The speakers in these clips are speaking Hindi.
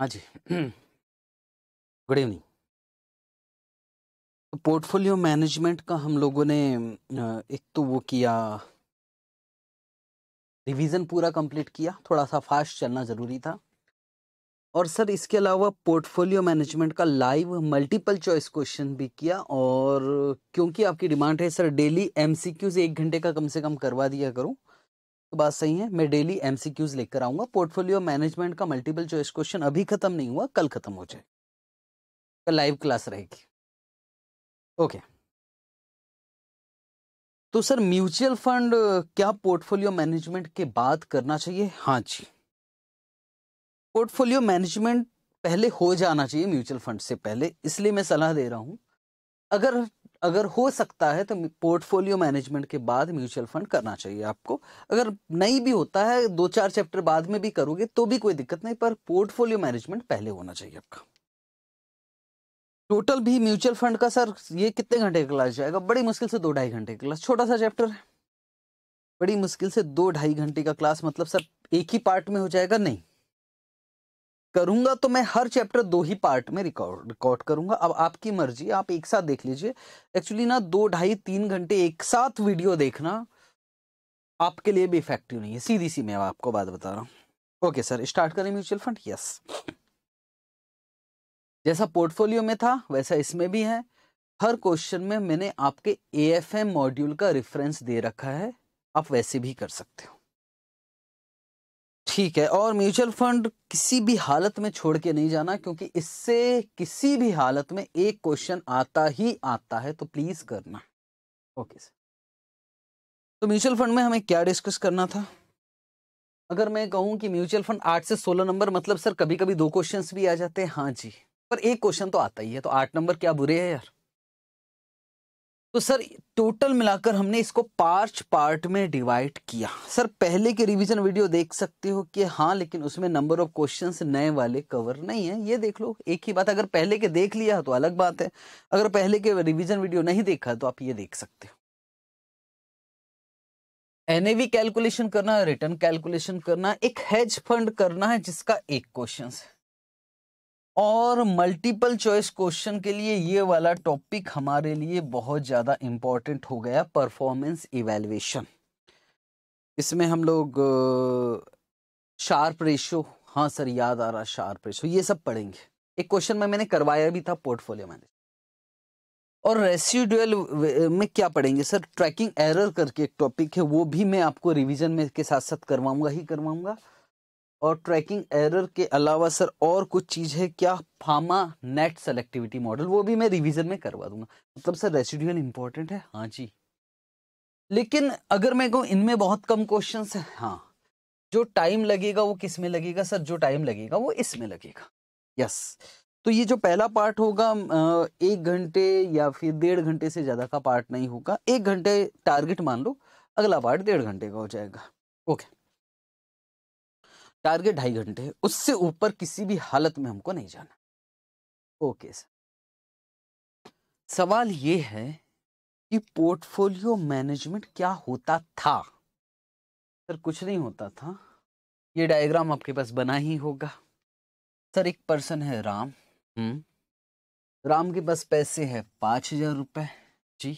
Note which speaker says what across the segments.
Speaker 1: हाँ जी गुड इवनिंग
Speaker 2: तो पोर्टफोलियो मैनेजमेंट का हम लोगों ने एक तो वो किया रिवीजन पूरा कंप्लीट किया थोड़ा सा फास्ट चलना ज़रूरी था और सर इसके अलावा पोर्टफोलियो मैनेजमेंट का लाइव मल्टीपल चॉइस क्वेश्चन भी किया और क्योंकि आपकी डिमांड है सर डेली एमसीक्यूज एक घंटे का कम से कम करवा दिया करूँ तो बात सही है मैं डेली एमसीक्यूज लेकर आऊंगा पोर्टफोलियो मैनेजमेंट का मल्टीपल चॉइस क्वेश्चन अभी खत्म नहीं हुआ कल खत्म हो जाए कल लाइव क्लास रहेगी
Speaker 1: ओके तो सर म्यूचुअल फंड
Speaker 2: क्या पोर्टफोलियो मैनेजमेंट के बाद करना चाहिए हाँ जी पोर्टफोलियो मैनेजमेंट पहले हो जाना चाहिए म्यूचुअल फंड से पहले इसलिए मैं सलाह दे रहा हूं अगर अगर हो सकता है तो पोर्टफोलियो मैनेजमेंट के बाद म्यूचुअल फंड करना चाहिए आपको अगर नहीं भी होता है दो चार चैप्टर बाद में भी करोगे तो भी कोई दिक्कत नहीं पर पोर्टफोलियो मैनेजमेंट पहले होना चाहिए आपका टोटल भी म्यूचुअल फंड का सर ये कितने घंटे का क्लास जाएगा बड़ी मुश्किल से दो ढाई घंटे का क्लास छोटा सा चैप्टर है बड़ी मुश्किल से दो ढाई घंटे का क्लास मतलब सर एक ही पार्ट में हो जाएगा नहीं करूंगा तो मैं हर चैप्टर दो ही पार्ट में रिकॉर्ड रिकॉर्ड करूंगा अब आपकी मर्जी आप एक साथ देख लीजिए एक्चुअली ना दो ढाई तीन घंटे एक साथ वीडियो देखना आपके लिए भी इफेक्टिव नहीं है सीधी सी मैं आपको बात बता रहा हूँ ओके सर स्टार्ट करें म्यूचुअल फंड यस जैसा पोर्टफोलियो में था वैसा इसमें भी है हर क्वेश्चन में मैंने आपके ए मॉड्यूल का रेफरेंस दे रखा है आप वैसे भी कर सकते हो ठीक है और म्यूचुअल फंड किसी भी हालत में छोड़ के नहीं जाना क्योंकि इससे किसी भी हालत में एक क्वेश्चन आता ही आता है तो प्लीज़ करना ओके सर तो म्यूचुअल फंड में हमें क्या डिस्कस करना था अगर मैं कहूं कि म्यूचुअल फंड आठ से सोलह नंबर मतलब सर कभी कभी दो क्वेश्चन भी आ जाते हैं हाँ जी पर एक क्वेश्चन तो आता ही है तो आठ नंबर क्या बुरे है यार तो सर टोटल मिलाकर हमने इसको पांच पार्ट में डिवाइड किया सर पहले के रिवीजन वीडियो देख सकते हो कि हाँ लेकिन उसमें नंबर ऑफ क्वेश्चंस नए वाले कवर नहीं है ये देख लो एक ही बात अगर पहले के देख लिया तो अलग बात है अगर पहले के रिवीजन वीडियो नहीं देखा तो आप ये देख सकते हो एनएवी कैलकुलेशन करना रिटर्न कैलकुलेशन करना एक हेज फंड करना है जिसका एक क्वेश्चन है और मल्टीपल चॉइस क्वेश्चन के लिए ये वाला टॉपिक हमारे लिए बहुत ज़्यादा इम्पॉर्टेंट हो गया परफॉर्मेंस इवेल्युएशन इसमें हम लोग शार्प रेशो हाँ सर याद आ रहा शार्प रेशो ये सब पढ़ेंगे एक क्वेश्चन में मैंने करवाया भी था पोर्टफोलियो मैनेज और रेसिडुअल में क्या पढ़ेंगे सर ट्रैकिंग एरर करके एक टॉपिक है वो भी मैं आपको रिविजन में के साथ साथ करवाऊंगा ही करवाऊंगा और ट्रैकिंग एरर के अलावा सर और कुछ चीज़ है क्या फामा नेट सेलेक्टिविटी मॉडल वो भी मैं रिवीजन में करवा दूंगा मतलब सर रेसिडुअल इंपॉर्टेंट है हाँ जी लेकिन अगर मैं कहूँ इनमें बहुत कम क्वेश्चन है हाँ जो टाइम लगेगा वो किस में लगेगा सर जो टाइम लगेगा वो इसमें लगेगा यस तो ये जो पहला पार्ट होगा एक घंटे या फिर डेढ़ घंटे से ज़्यादा का पार्ट नहीं होगा एक घंटे टारगेट मान लो अगला पार्ट डेढ़ घंटे का हो जाएगा ओके टारगेट ढाई घंटे है उससे ऊपर किसी भी हालत में हमको नहीं जाना ओके सर सवाल ये है कि पोर्टफोलियो मैनेजमेंट क्या होता था सर कुछ नहीं होता था ये डायग्राम आपके पास बना ही होगा सर एक पर्सन है राम हम्म राम के पास पैसे है पाँच हजार रुपये जी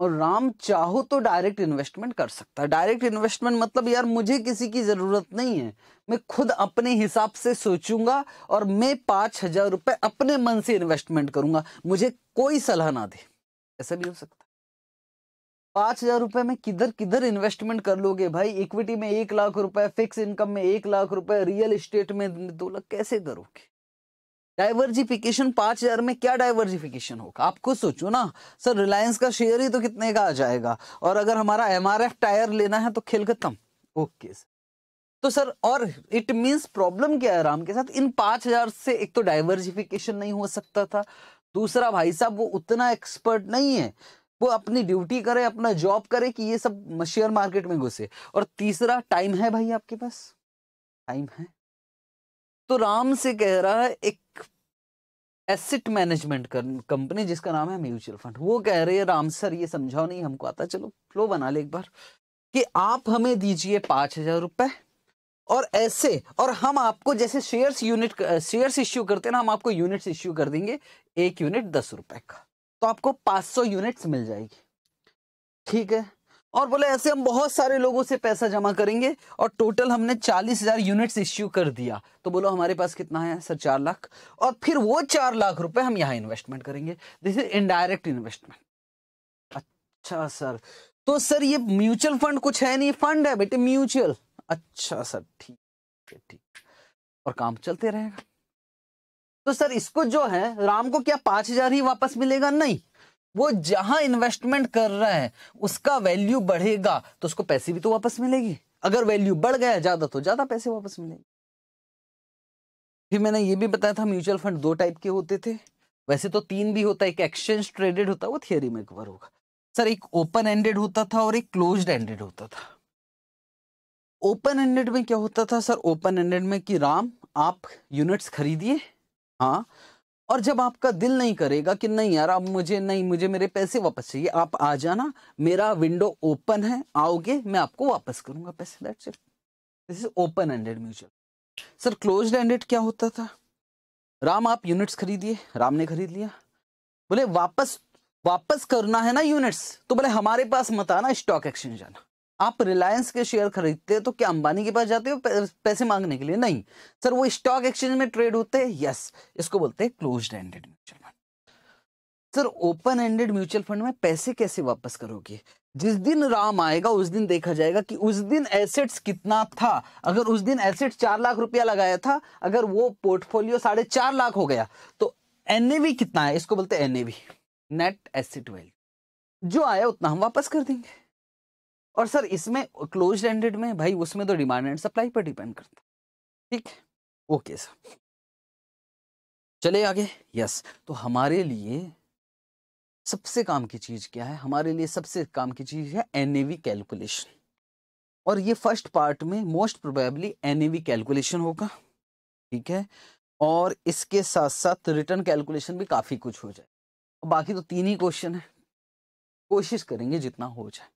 Speaker 2: और राम चाहो तो डायरेक्ट इन्वेस्टमेंट कर सकता है डायरेक्ट इन्वेस्टमेंट मतलब यार मुझे किसी की ज़रूरत नहीं है मैं खुद अपने हिसाब से सोचूंगा और मैं पांच हज़ार रुपए अपने मन से इन्वेस्टमेंट करूंगा मुझे कोई सलाह ना दे ऐसा भी हो सकता पांच हज़ार रुपए में किधर किधर इन्वेस्टमेंट कर लोगे भाई इक्विटी में एक लाख रुपए फिक्स इनकम में एक लाख रुपए रियल इस्टेट में दो लाख कैसे करोगे डाइवर्जिफिकेशन पांच हजार में क्या डाइवर्जिफिकेशन होगा आप खुद सोचो ना सर रिलायंस का शेयर ही तो कितने का आ जाएगा और अगर हमारा एम टायर लेना है तो खेल खत्म ओके सर तो सर और इट मीन्स प्रॉब्लम क्या है राम के साथ इन पांच हजार से एक तो डाइवर्जिफिकेशन नहीं हो सकता था दूसरा भाई साहब वो उतना एक्सपर्ट नहीं है वो अपनी ड्यूटी करे अपना जॉब करे कि ये सब शेयर मार्केट में घुसे और तीसरा टाइम है भाई आपके पास टाइम है तो राम से कह रहा है एक एसेट मैनेजमेंट कंपनी जिसका नाम है म्यूचुअल फंड वो कह रहे हैं राम सर ये समझाओ नहीं हमको आता चलो फ्लो बना ले एक बार कि आप हमें दीजिए पांच हजार रुपए और ऐसे और हम आपको जैसे शेयर्स यूनिट शेयर्स इश्यू करते हैं ना हम आपको यूनिट्स इश्यू कर देंगे एक यूनिट दस रुपए का तो आपको पांच सौ यूनिट्स मिल जाएगी ठीक है और बोले ऐसे हम बहुत सारे लोगों से पैसा जमा करेंगे और टोटल हमने चालीस हजार यूनिट्स इश्यू कर दिया तो बोलो हमारे पास कितना है सर चार लाख और फिर वो चार लाख रुपए हम यहाँ इन्वेस्टमेंट करेंगे दिस इज इनडायरेक्ट इन्वेस्टमेंट अच्छा सर तो सर ये म्यूचुअल फंड कुछ है नहीं फंड है बेटे म्यूचुअल अच्छा सर ठीक है ठीक और काम चलते रहेगा तो सर इसको जो है राम को क्या पांच हजार ही वापस मिलेगा नहीं वो जहां इन्वेस्टमेंट कर रहा है उसका वैल्यू बढ़ेगा तो उसको पैसे भी तो वापस मिलेगी अगर वैल्यू बढ़ गया ज्यादा तो ज्यादा पैसे वापस मिलेंगे फिर मैंने ये भी बताया था म्यूचुअल फंड दो टाइप के होते थे वैसे तो तीन भी होता है एक एक्सचेंज ट्रेडेड होता है वो थियरी में कवर होगा सर एक ओपन एंडेड होता था और एक क्लोज एंडेड होता था ओपन एंडेड में क्या होता था सर ओपन एंडेड में कि राम आप यूनिट्स खरीदिए हाँ और जब आपका दिल नहीं करेगा कि नहीं यार अब मुझे नहीं मुझे मेरे पैसे वापस चाहिए आप आ जाना मेरा विंडो ओपन है आओगे मैं आपको वापस करूंगा पैसे that's it this is open ended mutual sir close ended क्या होता था राम आप यूनिट्स खरीदिए राम ने खरीद लिया बोले वापस वापस करना है ना यूनिट्स तो बोले हमारे पास मत आना स्टॉक एक्सचेंज आना आप रिलायंस के शेयर खरीदते हैं तो क्या अंबानी के पास जाते हो पैसे मांगने के लिए नहीं सर वो स्टॉक एक्सचेंज में ट्रेड होते हैं यस इसको बोलते हैं close ended mutual fund sir open ended mutual fund में पैसे कैसे वापस करोगे जिस दिन राम आएगा उस दिन देखा जाएगा कि उस दिन एसेट्स कितना था अगर उस दिन एसेट्स चार लाख रुपया लगाया था अगर वो पोर्टफोलियो साढ़े चार लाख हो गया तो एनएवी कितना है इसको बोलते हैं एनएवी नेट एसेट वैल्यू जो आया उतना हम वापस कर देंगे और सर इसमें क्लोज एंडेड में भाई उसमें तो डिमांड एंड सप्लाई पर डिपेंड करता ठीक है ओके सर चले आगे यस तो हमारे लिए सबसे काम की चीज क्या है हमारे लिए सबसे काम की चीज है एनएवी कैलकुलेशन और ये फर्स्ट पार्ट में मोस्ट प्रोबेबली एनएवी कैलकुलेशन होगा ठीक है और इसके साथ साथ रिटर्न कैलकुलेशन भी काफ़ी कुछ हो जाए बाकी तो तीन ही क्वेश्चन है कोशिश करेंगे जितना हो जाए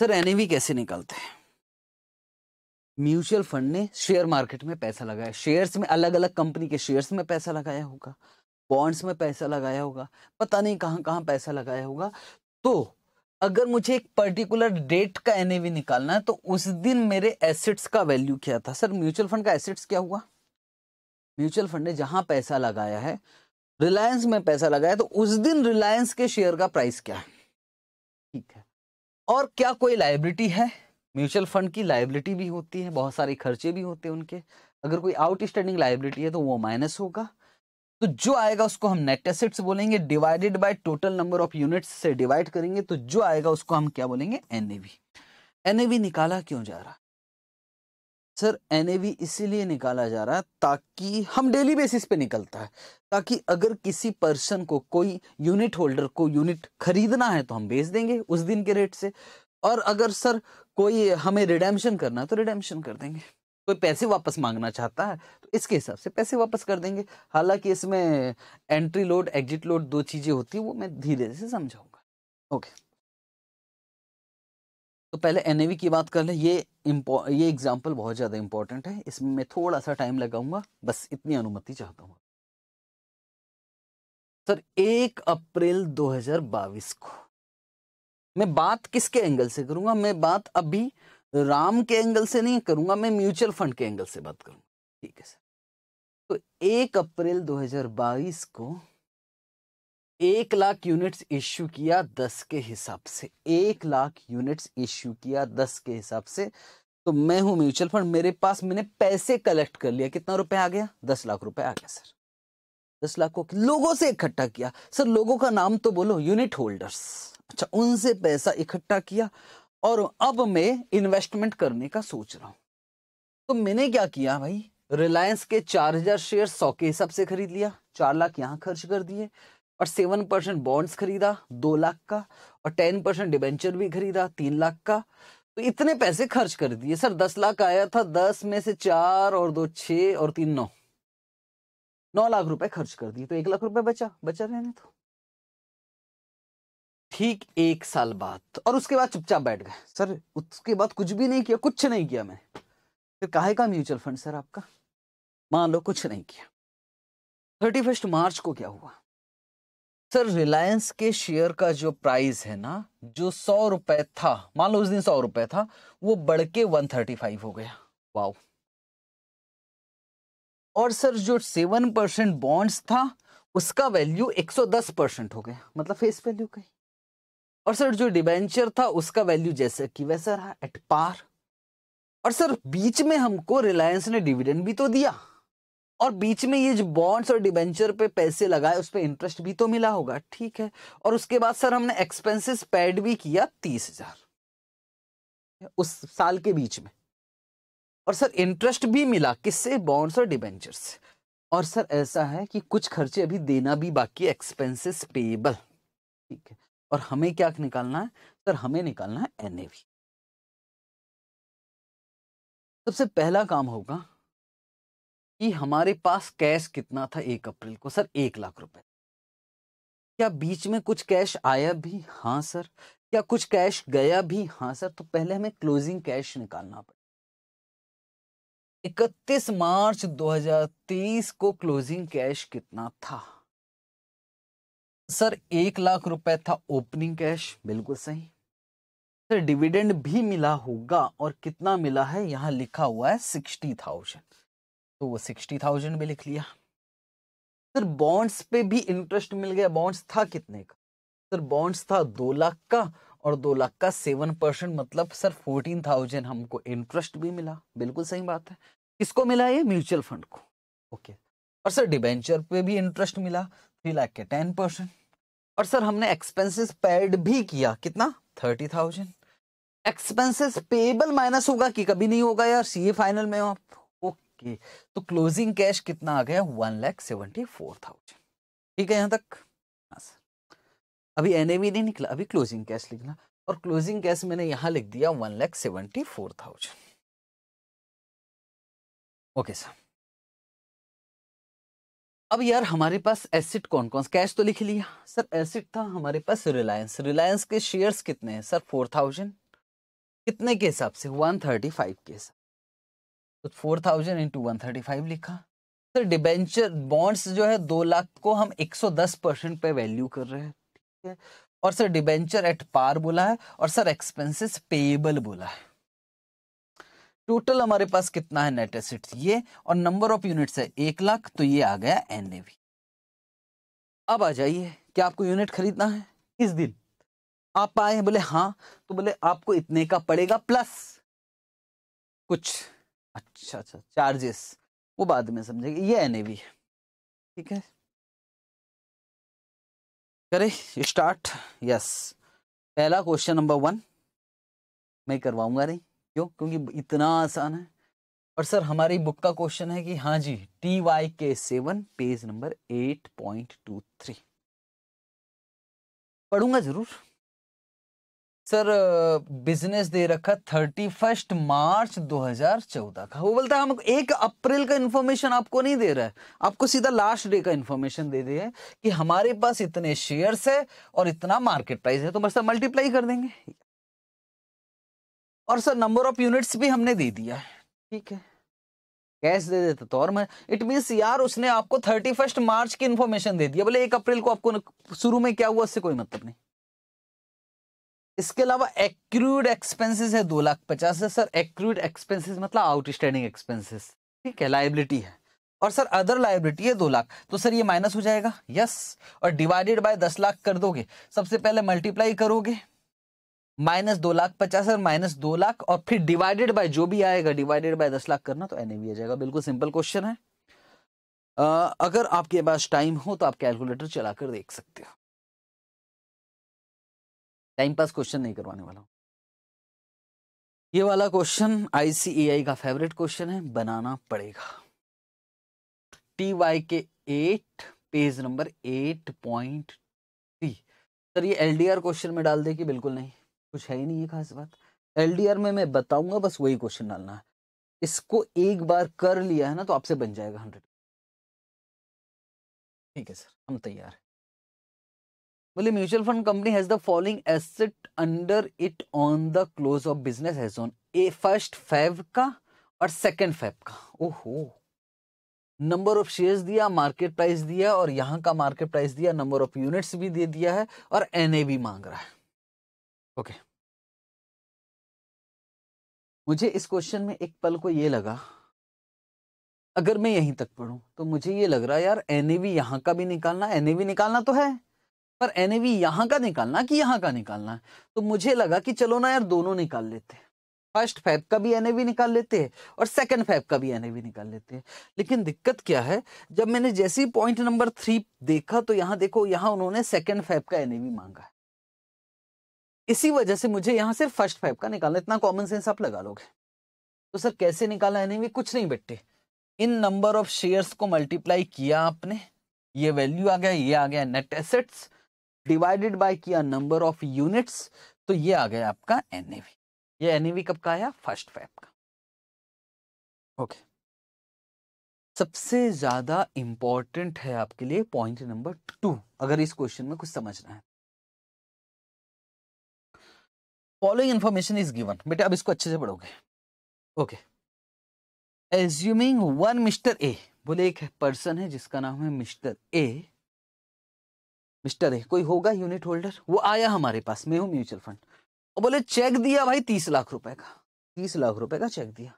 Speaker 2: सर तो एन कैसे निकालते हैं म्यूचुअल फंड ने शेयर मार्केट में पैसा लगाया शेयर्स में अलग अलग कंपनी के शेयर्स में पैसा लगाया होगा बॉन्ड्स में पैसा लगाया होगा पता नहीं कहाँ कहाँ पैसा लगाया होगा तो अगर मुझे एक पर्टिकुलर डेट का एन निकालना है तो उस दिन मेरे एसेट्स का वैल्यू क्या था सर म्यूचुअल फंड का एसेट्स क्या हुआ म्यूचुअल फंड ने जहां पैसा लगाया है रिलायंस में पैसा लगाया तो उस दिन रिलायंस के शेयर का प्राइस क्या है ठीक है और क्या कोई लाइबिलिटी है म्यूचुअल फंड की लाइबिलिटी भी होती है बहुत सारे खर्चे भी होते हैं उनके अगर कोई आउटस्टैंडिंग लाइबिलिटी है तो वो माइनस होगा तो जो आएगा उसको हम नेट एसेट्स बोलेंगे divided by total number of units से डिवाइड करेंगे तो जो आएगा उसको हम क्या बोलेंगे एनएवी एनएवी निकाला क्यों जा रहा सर एन इसीलिए निकाला जा रहा है ताकि हम डेली बेसिस पे निकलता है ताकि अगर किसी पर्सन को कोई यूनिट होल्डर को यूनिट खरीदना है तो हम बेच देंगे उस दिन के रेट से और अगर सर कोई हमें रिडेम्शन करना है तो रिडेम्शन कर देंगे कोई पैसे वापस मांगना चाहता है तो इसके हिसाब से पैसे वापस कर देंगे हालांकि इसमें एंट्री लोड एग्जिट लोड दो चीज़ें होती है वो मैं धीरे से समझाऊंगा ओके okay. तो पहले एन की बात कर ले ये ये एग्जाम्पल बहुत ज़्यादा इंपॉर्टेंट है इसमें मैं थोड़ा सा टाइम लगाऊंगा बस इतनी अनुमति चाहता हूँ सर एक अप्रैल 2022 को मैं बात किसके एंगल से करूंगा मैं बात अभी राम के एंगल से नहीं करूंगा मैं म्यूचुअल फंड के एंगल से बात करूंगा ठीक है सर तो एक अप्रैल 2022 को एक लाख यूनिट्स इश्यू किया दस के हिसाब से एक लाख यूनिट्स इश्यू किया दस के हिसाब से तो मैं हूं म्यूचुअल फंड मेरे पास मैंने पैसे कलेक्ट कर लिया कितना रुपए आ गया दस लाख रुपए आ गया सर दस लाख को लोगों से इकट्ठा किया सर लोगों का नाम तो बोलो यूनिट होल्डर्स अच्छा उनसे पैसा इकट्ठा किया और अब मैं इन्वेस्टमेंट करने का सोच रहा हूं तो मैंने क्या किया भाई रिलायंस के चार हजार शेयर सौ के हिसाब से खरीद लिया चार लाख यहां खर्च कर दिए और सेवन परसेंट बॉन्ड्स खरीदा दो लाख का और टेन परसेंट डिबेंचर भी खरीदा तीन लाख का तो इतने पैसे खर्च कर दिए सर दस लाख आया था दस में से चार और दो छ और तीन नौ नौ लाख रुपए खर्च कर दिए तो एक लाख रुपए बचा बचा रहने तो ठीक एक साल बाद और उसके बाद चुपचाप बैठ गए सर उसके बाद कुछ भी नहीं किया कुछ नहीं किया मैंने फिर काहे का म्यूचुअल फंड सर आपका मान लो कुछ नहीं किया थर्टी फर्स्ट मार्च को क्या हुआ सर रिलायंस के शेयर का जो प्राइस है ना जो सौ रुपए था मान लो उस दिन सौ रुपए था वो बढ़ के वन थर्टी फाइव हो गया वाओ और सर जो सेवन परसेंट बॉन्ड्स था उसका वैल्यू एक सौ दस परसेंट हो गया मतलब फेस वैल्यू का ही और सर जो डिबेंचर था उसका वैल्यू जैसे कि वैसा रहा एट पार और सर बीच में हमको रिलायंस ने डिविडेंड भी तो दिया और बीच में ये जो बॉन्ड्स और डिबेंचर पे पैसे लगाए उस पर इंटरेस्ट भी तो मिला होगा ठीक है और उसके बाद सर हमने एक्सपेंसेस पैड भी किया तीस हजार उस साल के बीच में और सर इंटरेस्ट भी मिला किससे बॉन्ड्स और डिबेंचर से और सर ऐसा है कि कुछ खर्चे अभी देना भी बाकी एक्सपेंसेस पेबल ठीक है और हमें क्या निकालना है सर हमें निकालना है एन
Speaker 1: सबसे पहला काम होगा
Speaker 2: कि हमारे पास कैश कितना था एक अप्रैल को सर एक लाख रुपए क्या बीच में कुछ कैश आया भी हाँ सर क्या कुछ कैश गया भी हाँ सर तो पहले हमें क्लोजिंग कैश निकालना पड़ेगा 31 मार्च 2023 को क्लोजिंग कैश कितना था सर एक लाख रुपए था ओपनिंग कैश बिल्कुल सही सर डिविडेंड भी मिला होगा और कितना मिला है यहाँ लिखा हुआ है सिक्सटी थाउजेंड तो वो सिक्सटी थाउजेंड में लिख लिया सर बॉन्ड्स पे भी इंटरेस्ट मिल गया बॉन्ड्स था कितने का सर बॉन्ड्स था दो लाख का और दो लाख का सेवन परसेंट मतलब सर फोर्टीन थाउजेंड हमको इंटरेस्ट भी मिला बिल्कुल सही बात है किसको मिला ये म्यूचुअल फंड को ओके और सर डिबेंचर पे भी इंटरेस्ट मिला थ्री लाख के टेन परसेंट और सर हमने एक्सपेंसेस पेड भी किया कितना thirty thousand expenses payable minus होगा कि कभी नहीं होगा यार सीए फाइनल में हो आप ओके तो क्लोजिंग कैश कितना आ गया one lakh seventy four thousand ठीक है यहाँ तक अभी एन नहीं निकला अभी क्लोजिंग कैश लिखना और क्लोजिंग कैश मैंने यहाँ लिख दिया one lakh seventy four thousand okay sir अब यार हमारे पास एसिड कौन कौन कैश तो लिख लिया सर एसिड था हमारे पास रिलायंस रिलायंस के शेयर्स कितने हैं सर फोर थाउजेंड कितने के हिसाब से वन थर्टी फाइव के हिसाब तो four thousand into one thirty five लिखा सर डिबेंचर बॉन्ड्स जो है दो लाख को हम एक सौ दस परसेंट पे वैल्यू कर रहे हैं ठीक है और सर डिबेंचर एट पार बोला है और सर एक्सपेंसेस पेएबल बोला है टोटल हमारे पास कितना है नेट एसेट ये और नंबर ऑफ यूनिट्स है एक लाख तो ये आ गया एन अब आ जाइए क्या आपको यूनिट खरीदना है किस दिन आप आए बोले हाँ तो बोले आपको इतने का पड़ेगा प्लस कुछ अच्छा अच्छा चार्जेस
Speaker 1: वो बाद में समझेंगे ये एन है ठीक है
Speaker 2: करें स्टार्ट यस पहला क्वेश्चन नंबर वन मैं करवाऊंगा नहीं क्यों क्योंकि इतना आसान है और सर हमारी बुक का क्वेश्चन है कि हाँ जी T Y K seven page number eight point two three पढ़ूंगा जरूर सर बिजनेस दे रखा थर्टी फर्स्ट मार्च 2014 का वो बोलता है हम एक अप्रैल का इन्फॉर्मेशन आपको नहीं दे रहा है आपको सीधा लास्ट डे का इन्फॉर्मेशन दे दिया है कि हमारे पास इतने शेयर्स है और इतना मार्केट प्राइस है तो बस मल्टीप्लाई कर देंगे और सर नंबर ऑफ यूनिट्स भी हमने दे दिया है ठीक है कैश दे देते तो और मैं इट मीन्स यार उसने आपको थर्टी फर्स्ट मार्च की इन्फॉर्मेशन दे दिया बोले एक अप्रैल को आपको शुरू में क्या हुआ उससे कोई मतलब नहीं इसके अलावा एक्रूड एक्सपेंसेस है दो लाख पचास है सर एक्रूड एक्सपेंसेस मतलब आउटस्टैंडिंग एक्सपेंसेस ठीक है लाइबिलिटी है और सर अदर लाइबिलिटी है दो लाख तो सर ये माइनस हो जाएगा यस और डिवाइडेड बाय दस लाख कर दोगे सबसे पहले मल्टीप्लाई करोगे माइनस दो लाख पचास और माइनस दो लाख और फिर डिवाइडेड बाय जो भी आएगा डिवाइडेड बाय दस लाख करना तो एन आ जाएगा बिल्कुल सिंपल क्वेश्चन है आ, अगर आपके पास टाइम हो तो आप कैलकुलेटर चलाकर देख सकते हो टाइम पास क्वेश्चन नहीं करवाने वाला हूं ये वाला क्वेश्चन आईसीएआई का फेवरेट क्वेश्चन है बनाना पड़ेगा T Y K eight page number eight point three sir ये एलडीआर क्वेश्चन में डाल दे कि बिल्कुल नहीं कुछ है ही नहीं ये खास बात एलडीआर में मैं बताऊंगा बस वही क्वेश्चन डालना है इसको एक बार कर लिया है ना तो आपसे बन जाएगा हंड्रेड ठीक है सर हम तैयार हैं बोले mutual fund company has the following asset under it on the close of business has on a first Feb का और सेकंड फेब का ओहो नंबर ऑफ शेयर्स दिया मार्केट प्राइस दिया और यहाँ का मार्केट प्राइस दिया नंबर ऑफ यूनिट्स भी दे दिया है और एन भी मांग रहा है ओके मुझे इस क्वेश्चन में एक पल को ये लगा अगर मैं यहीं तक पढ़ूं तो मुझे ये लग रहा है यार एन ए यहां का भी निकालना एन निकालना तो है पर एन एवी यहाँ का निकालना कि यहाँ का निकालना है तो मुझे लगा कि चलो ना यार दोनों निकाल लेते हैं फर्स्ट फैब का भी एन निकाल लेते हैं और सेकंड फैब का भी एनएवी निकाल लेते हैं लेकिन दिक्कत क्या है जब मैंने जैसे ही पॉइंट नंबर थ्री देखा तो यहाँ देखो यहाँ उन्होंने सेकंड फैब का एन मांगा है इसी वजह से मुझे यहाँ से फर्स्ट फैब का निकालना इतना कॉमन सेंस आप लगा लोगे तो सर कैसे निकाला एन कुछ नहीं बेटे इन नंबर ऑफ शेयर्स को मल्टीप्लाई किया आपने ये वैल्यू आ गया ये आ गया नेट एसेट्स डिवाइडेड बाय किया नंबर ऑफ यूनिट्स तो ये आ गया आपका एनएवी ये एनएवी कब का आया फर्स्ट फैप का ओके सबसे ज्यादा इंपॉर्टेंट है आपके लिए पॉइंट नंबर टू अगर इस क्वेश्चन में कुछ समझना है फॉलोइंग इंफॉर्मेशन इज गिवन बेटा अब इसको अच्छे से पढ़ोगे okay assuming one mister A बोले एक पर्सन है जिसका नाम है मिस्टर ए मिस्टर है कोई होगा यूनिट होल्डर वो आया हमारे पास मेहू म्यूचुअल फंड और बोले चेक दिया भाई तीस लाख रुपए का तीस लाख रुपए का चेक दिया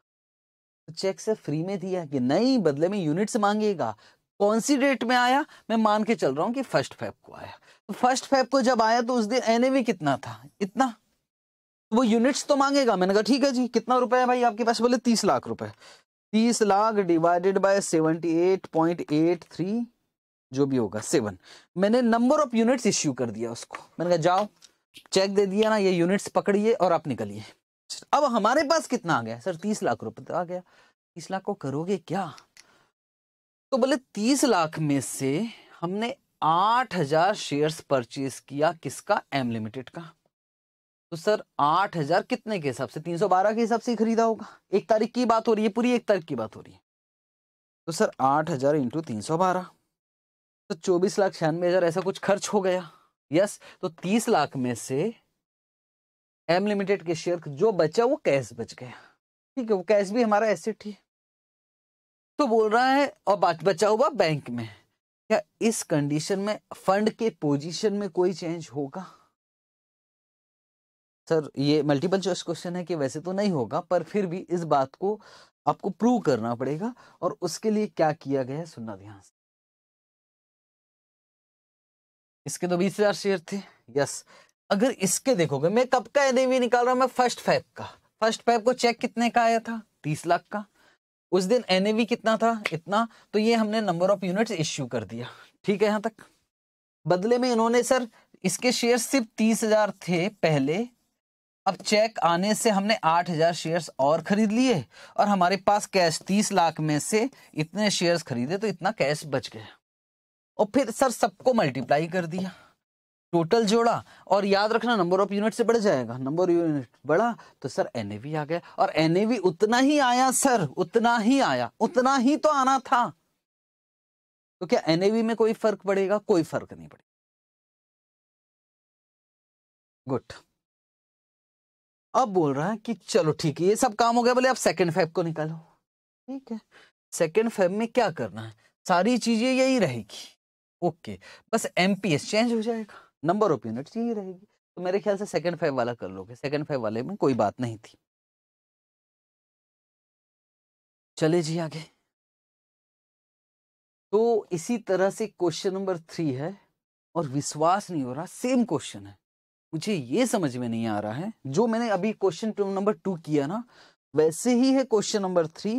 Speaker 2: तो चेक से फ्री में दिया कि नहीं बदले में यूनिट्स मांगेगा कौन सी डेट में आया मैं मान के चल रहा हूँ कि फर्स्ट फैब को आया तो फर्स्ट फैब को जब आया तो उस दिन एन कितना था इतना तो वो यूनिट्स तो मांगेगा मैंने कहा ठीक है जी कितना रुपए है भाई आपके पास बोले तीस लाख रुपए तीस lakh divided by seventy eight point eight three जो भी होगा सेवन मैंने नंबर ऑफ यूनिट्स इश्यू कर दिया उसको मैंने कहा जाओ चेक दे दिया ना ये यूनिट्स पकड़िए और आप निकलिए अब हमारे पास कितना आ गया सर तीस लाख रुपए तो आ गया तीस लाख को करोगे क्या तो बोले तीस लाख में से हमने आठ हजार शेयर परचेज किया किसका एम लिमिटेड का तो सर आठ हजार कितने के हिसाब से तीन सौ बारह के हिसाब से खरीदा होगा एक तारीख की बात हो रही है पूरी एक तारीख की बात हो रही है तो सर आठ हजार इंटू तीन सौ बारह तो चौबीस लाख छियानवे हजार ऐसा कुछ खर्च हो गया यस तो तीस लाख में से एम लिमिटेड के शेयर जो बचा वो कैश बच गया ठीक है वो कैश भी हमारा एसेट ही तो बोल रहा है और बचा हुआ बैंक में क्या इस कंडीशन में फंड के पोजीशन में कोई चेंज होगा सर ये मल्टीपल चॉइस क्वेश्चन है कि वैसे तो नहीं होगा पर फिर भी इस बात को आपको प्रूव करना पड़ेगा और उसके लिए क्या किया गया है सुनना ध्यान से इसके तो बीस हजार शेयर थे यस अगर इसके देखोगे मैं कब का एनएवी निकाल रहा हूं मैं फर्स्ट फैब का फर्स्ट फैब को चेक कितने का आया था तीस लाख का उस दिन एनएवी कितना था इतना तो ये हमने नंबर ऑफ यूनिट इश्यू कर दिया ठीक है यहाँ तक बदले में इन्होंने सर इसके शेयर सिर्फ तीस हजार थे पहले अब चेक आने से हमने आठ हजार शेयर्स और खरीद लिए और हमारे पास कैश तीस लाख में से इतने शेयर्स खरीदे तो इतना कैश बच गया और फिर सर सबको मल्टीप्लाई कर दिया टोटल जोड़ा और याद रखना नंबर ऑफ यूनिट से बढ़ जाएगा नंबर यूनिट बढ़ा तो सर एन आ गया और एन उतना ही आया सर उतना ही आया उतना ही तो आना था तो क्या एन में कोई फर्क पड़ेगा कोई फर्क नहीं पड़ेगा
Speaker 1: गुड अब बोल रहा है
Speaker 2: कि चलो ठीक है ये सब काम हो गया बोले अब सेकंड फैब को निकालो ठीक है सेकंड फैब में क्या करना है सारी चीजें यही रहेगी ओके बस एम चेंज हो जाएगा नंबर ऑफ यूनिट यही रहेगी तो मेरे ख्याल से सेकेंड फाइव वाला कर लोगे सेकेंड फाइव वाले में कोई बात नहीं थी चले जी आगे तो इसी तरह से क्वेश्चन नंबर थ्री है और विश्वास नहीं हो रहा सेम क्वेश्चन है मुझे ये समझ में नहीं आ रहा है जो मैंने अभी क्वेश्चन नंबर टू किया ना वैसे ही है क्वेश्चन नंबर थ्री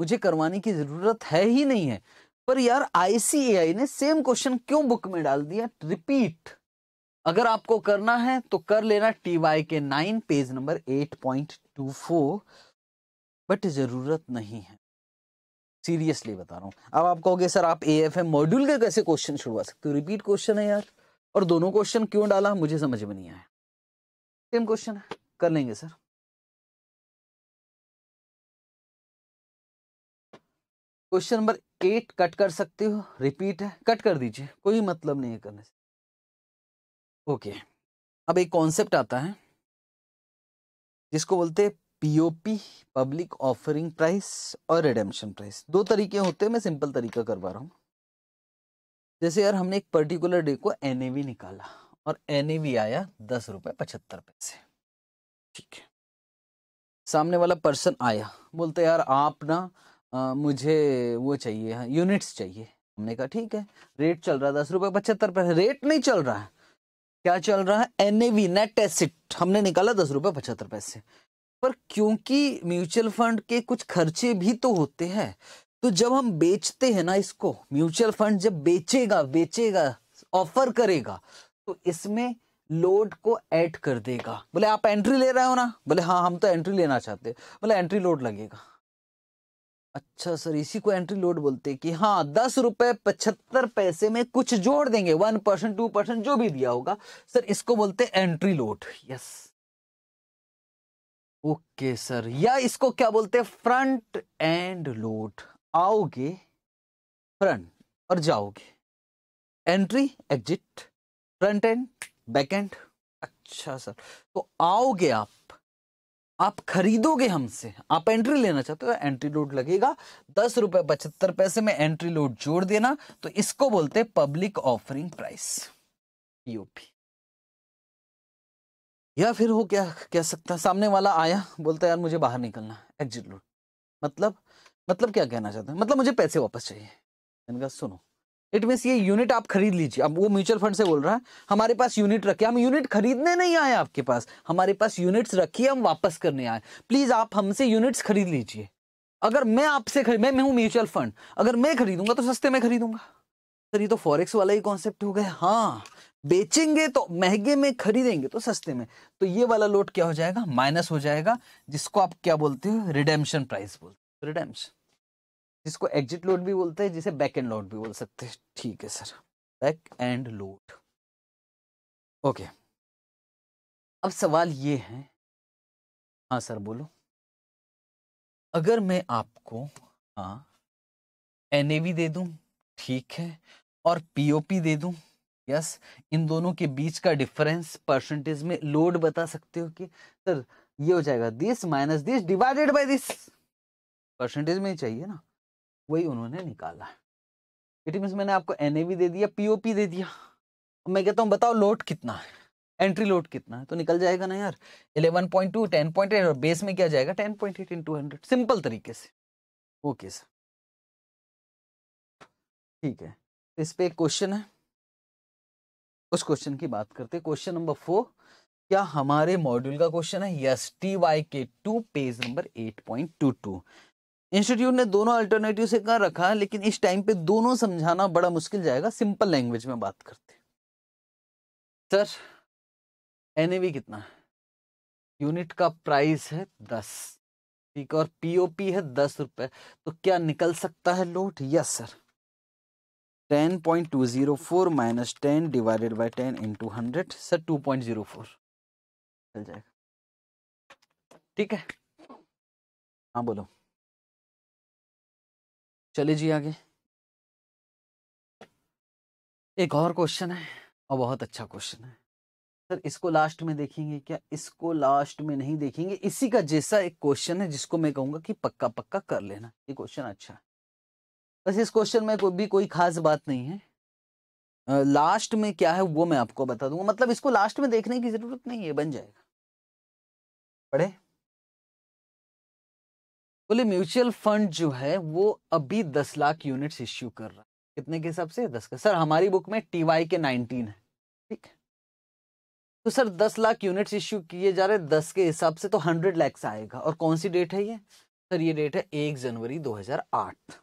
Speaker 2: मुझे करवाने की जरूरत है ही नहीं है पर यार आईसीएआई ने सेम क्वेश्चन क्यों बुक में डाल दिया रिपीट अगर आपको करना है तो कर लेना Y K nine page number eight point two four but जरूरत नहीं है सीरियसली बता रहा हूं अब आप कहोगे सर आप ए एफ एम मॉड्यूल के कैसे क्वेश्चन छुड़वा सकते हो रिपीट क्वेश्चन है यार और दोनों क्वेश्चन क्यों डाला मुझे समझ में नहीं आया सेम क्वेश्चन है कर लेंगे sir question number eight cut कर सकते हो रिपीट है कट कर दीजिए कोई मतलब नहीं है करने से ओके अब एक कॉन्सेप्ट आता है जिसको बोलते हैं पीओपी पब्लिक ऑफरिंग प्राइस और रिडेम्पशन प्राइस दो तरीके होते हैं मैं सिंपल तरीका करवा रहा हूँ जैसे यार हमने एक पर्टिकुलर डे को एन निकाला और एन आया दस रुपये पचहत्तर पैसे ठीक है सामने वाला पर्सन आया बोलते यार आप ना आ, मुझे वो चाहिए यूनिट्स हाँ, चाहिए हमने कहा ठीक है रेट चल रहा है दस रुपये पचहत्तर पैसे रेट नहीं चल रहा है क्या चल रहा है N A V net asset हमने निकाला दस रुपये पचहत्तर पैसे पर क्योंकि म्यूचुअल फंड के कुछ खर्चे भी तो होते हैं तो जब हम बेचते हैं ना इसको म्यूचुअल फंड जब बेचेगा बेचेगा ऑफर करेगा तो इसमें लोड को ऐड कर देगा बोले आप एंट्री ले रहे हो ना बोले हाँ हम तो एंट्री लेना चाहते बोले एंट्री लोड लगेगा अच्छा सर इसी को एंट्री लोड बोलते हैं कि हाँ दस रुपए पचहत्तर पैसे में कुछ जोड़ देंगे वन परसेंट टू परसेंट जो भी दिया होगा सर इसको बोलते हैं entry load yes okay sir या इसको क्या बोलते हैं फ्रंट एंड लोड आओगे फ्रंट और जाओगे entry exit front end back end अच्छा सर तो आओगे आप आप खरीदोगे हमसे आप एंट्री लेना चाहते हो एंट्री तो लोड लगेगा दस रुपए पचहत्तर पैसे में एंट्री लोड जोड़ देना तो इसको बोलते हैं पब्लिक ऑफरिंग प्राइस यूपी या फिर हो क्या कह सकता है सामने वाला आया बोलता यार मुझे बाहर निकलना एग्जिट लोड मतलब मतलब क्या कहना चाहते हैं मतलब मुझे पैसे वापस चाहिए इनका सुनो इट मीन्स ये यूनिट आप खरीद लीजिए अब वो म्यूचुअल फंड से बोल रहा है हमारे पास यूनिट रखे हम यूनिट खरीदने नहीं आए आपके पास हमारे पास यूनिट्स रखी हम वापस करने आए प्लीज़ आप हमसे यूनिट्स खरीद लीजिए अगर मैं आपसे खरीद मैं मैं म्यूचुअल फंड अगर मैं खरीदूंगा तो सस्ते में खरीदूंगा सर ये तो फॉरेक्स वाला ही कॉन्सेप्ट हो गया हाँ बेचेंगे तो महंगे में खरीदेंगे तो सस्ते में तो ये वाला लोट क्या हो जाएगा माइनस हो जाएगा जिसको आप क्या बोलते हो रिडेम्शन प्राइस बोलते हो रिडेम्शन जिसको एग्जिट लोड भी बोलते हैं जिसे बैक एंड लोड भी बोल सकते हैं ठीक है sir back end load okay अब सवाल ये है हाँ सर बोलो अगर मैं आपको हाँ एन दे दूं ठीक है और पीओपी दे दूं यस इन दोनों के बीच का डिफरेंस परसेंटेज में लोड बता सकते हो कि सर ये हो जाएगा this minus this divided by this percentage में ही चाहिए ना वही उन्होंने निकाला इट मीन मैंने आपको एन दे दिया पीओपी दे दिया मैं कहता हूँ बताओ लोट कितना है एंट्री लोड कितना है तो निकल जाएगा ना यार 11.2 10.8 और बेस में क्या जाएगा 10.8 point eight into hundred simple तरीके से ओके सर ठीक है इस पे एक क्वेश्चन है उस क्वेश्चन की बात करते हैं क्वेश्चन नंबर फोर क्या हमारे मॉड्यूल का क्वेश्चन है yes T Y K two page number eight point two two institute ने दोनों अल्टरनेटिव से कहा रखा है लेकिन इस टाइम पे दोनों समझाना बड़ा मुश्किल जाएगा सिंपल लैंग्वेज में बात करते सर एन कितना है यूनिट का प्राइस है दस ठीक है और पीओपी है दस रुपए तो क्या निकल सकता है लोट yes sir ten point two zero four minus ten divided by ten into hundred sir two point zero four चल जाएगा
Speaker 1: ठीक है हाँ बोलो चले जी आगे एक और क्वेश्चन
Speaker 2: है और बहुत अच्छा क्वेश्चन है सर इसको लास्ट में देखेंगे क्या इसको लास्ट में नहीं देखेंगे इसी का जैसा एक क्वेश्चन है जिसको मैं कहूंगा कि पक्का पक्का कर लेना ये क्वेश्चन अच्छा है बस इस क्वेश्चन में कोई भी कोई खास बात नहीं है लास्ट में क्या है वो मैं आपको बता दूंगा मतलब इसको लास्ट में देखने की जरूरत नहीं है बन जाएगा पढ़े बोले म्यूचुअल फंड जो है वो अभी दस लाख यूनिट्स इश्यू कर रहा है कितने के हिसाब से दस का सर हमारी बुक में टी वाई के नाइनटीन है ठीक है तो सर दस लाख यूनिट्स इश्यू किए जा रहे दस के हिसाब से तो हंड्रेड लैक्स आएगा और कौन सी डेट है ये सर ये डेट है एक जनवरी दो आठ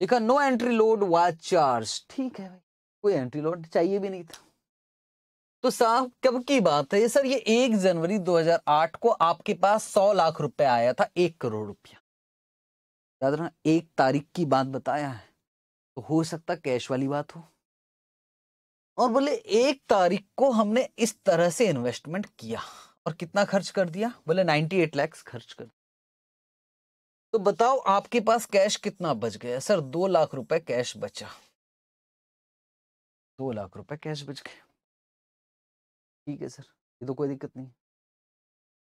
Speaker 2: देखा no entry load was charge ठीक है भाई कोई एंट्री लोड चाहिए भी नहीं था तो साहब कब की बात है सर ये एक जनवरी 2008 को आपके पास सौ लाख रुपए आया था एक करोड़ रुपया याद रहा एक तारीख की बात बताया है तो हो सकता कैश वाली बात हो और बोले एक तारीख को हमने इस तरह से इन्वेस्टमेंट किया और कितना खर्च कर दिया बोले 98 लैक्स खर्च कर दिया तो बताओ आपके पास कैश कितना बच गया सर दो लाख रुपए कैश बचा दो लाख रुपए कैश बच गए ठीक है सर ये तो कोई दिक्कत नहीं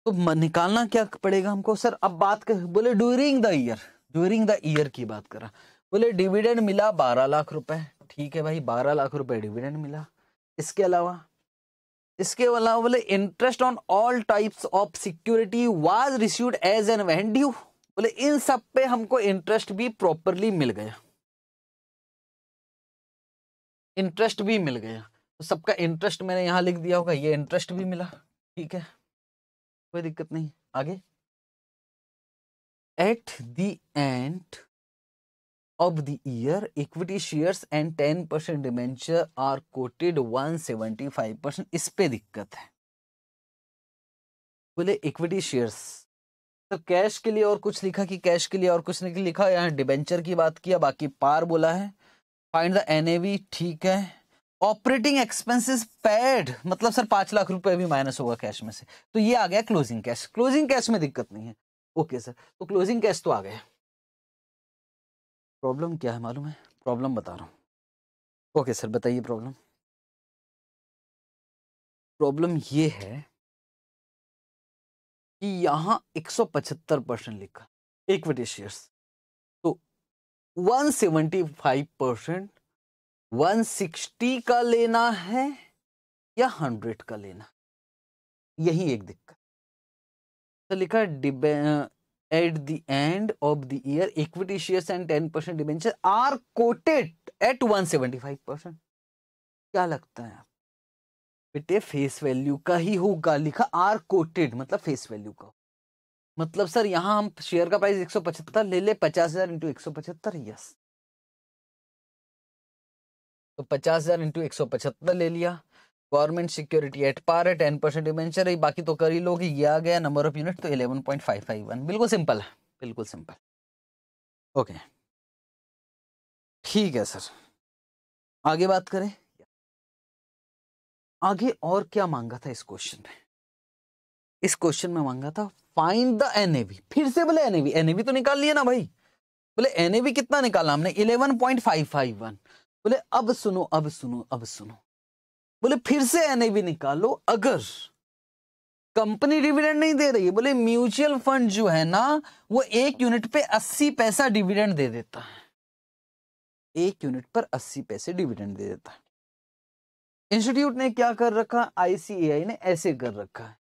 Speaker 2: तो निकालना क्या पड़ेगा हमको सर अब बात कर बोले during the year during the year की बात करा बोले डिविडेंड मिला बारह लाख रुपए ठीक है भाई बारह लाख रुपए डिविडेंड मिला इसके अलावा इसके अलावा बोले interest on all types of security was received as and when due बोले इन सब पे हमको इंटरेस्ट भी प्रॉपरली मिल गया इंटरेस्ट भी मिल गया सबका इंटरेस्ट मैंने यहाँ लिख दिया होगा ये इंटरेस्ट भी मिला ठीक है कोई दिक्कत नहीं आगे at the end of the year equity shares and ten percent shares are quoted one seventy five percent इस पे दिक्कत है बोले इक्विटी शेयर्स तो कैश के लिए और कुछ लिखा कि कैश के लिए और कुछ नहीं लिखा यहाँ डिबेंचर की बात किया बाकी पार बोला है फाइंड द एनएवी ठीक है ऑपरेटिंग एक्सपेंसेस पेड मतलब सर पांच लाख रुपए भी माइनस होगा कैश में से तो ये आ गया क्लोजिंग कैश क्लोजिंग कैश में दिक्कत नहीं है ओके सर तो क्लोजिंग कैश तो आ गया प्रॉब्लम क्या है मालूम है प्रॉब्लम बता रहा हूँ ओके सर बताइए
Speaker 1: प्रॉब्लम प्रॉब्लम ये है
Speaker 2: कि यहाँ 175 परसेंट लिखा इक्विटी शेयर्स तो 175 परसेंट 160 का लेना है या 100 का लेना यही एक दिक्कत तो लिखा डिबे at the end of the year equity shares and 10 percent debenture are quoted at 175 percent क्या लगता है बेटे फेस वैल्यू का ही होगा लिखा आर कोटेड मतलब फेस वैल्यू का मतलब सर यहाँ हम शेयर का प्राइस 175 ले ले पचास हजार इंटू एक यस तो पचास हजार इंटू एक सौ पचहत्तर ले लिया गवर्नमेंट सिक्योरिटी एट पार है टेन परसेंट डिवेंचर है बाकी तो कर ही लोग ये आ गया नंबर ऑफ यूनिट तो eleven point five five one बिल्कुल सिंपल है बिल्कुल सिंपल ओके ठीक है सर आगे बात करें आगे और क्या मांगा था इस क्वेश्चन में इस क्वेश्चन में मांगा था फाइंड द एनएवी फिर से बोले एनएवी एनएवी तो निकाल लिया ना भाई बोले एनएवी कितना निकाला हमने eleven point five five one बोले अब सुनो अब सुनो अब सुनो बोले फिर से भी निकालो अगर कंपनी डिविडेंड नहीं दे रही है बोले म्यूचुअल फंड जो है ना वो एक यूनिट पे अस्सी पैसा डिविडेंड दे देता है एक यूनिट पर अस्सी पैसे डिविडेंड दे देता है इंस्टीट्यूट ने क्या कर रखा आईसीएआई ने ऐसे कर रखा है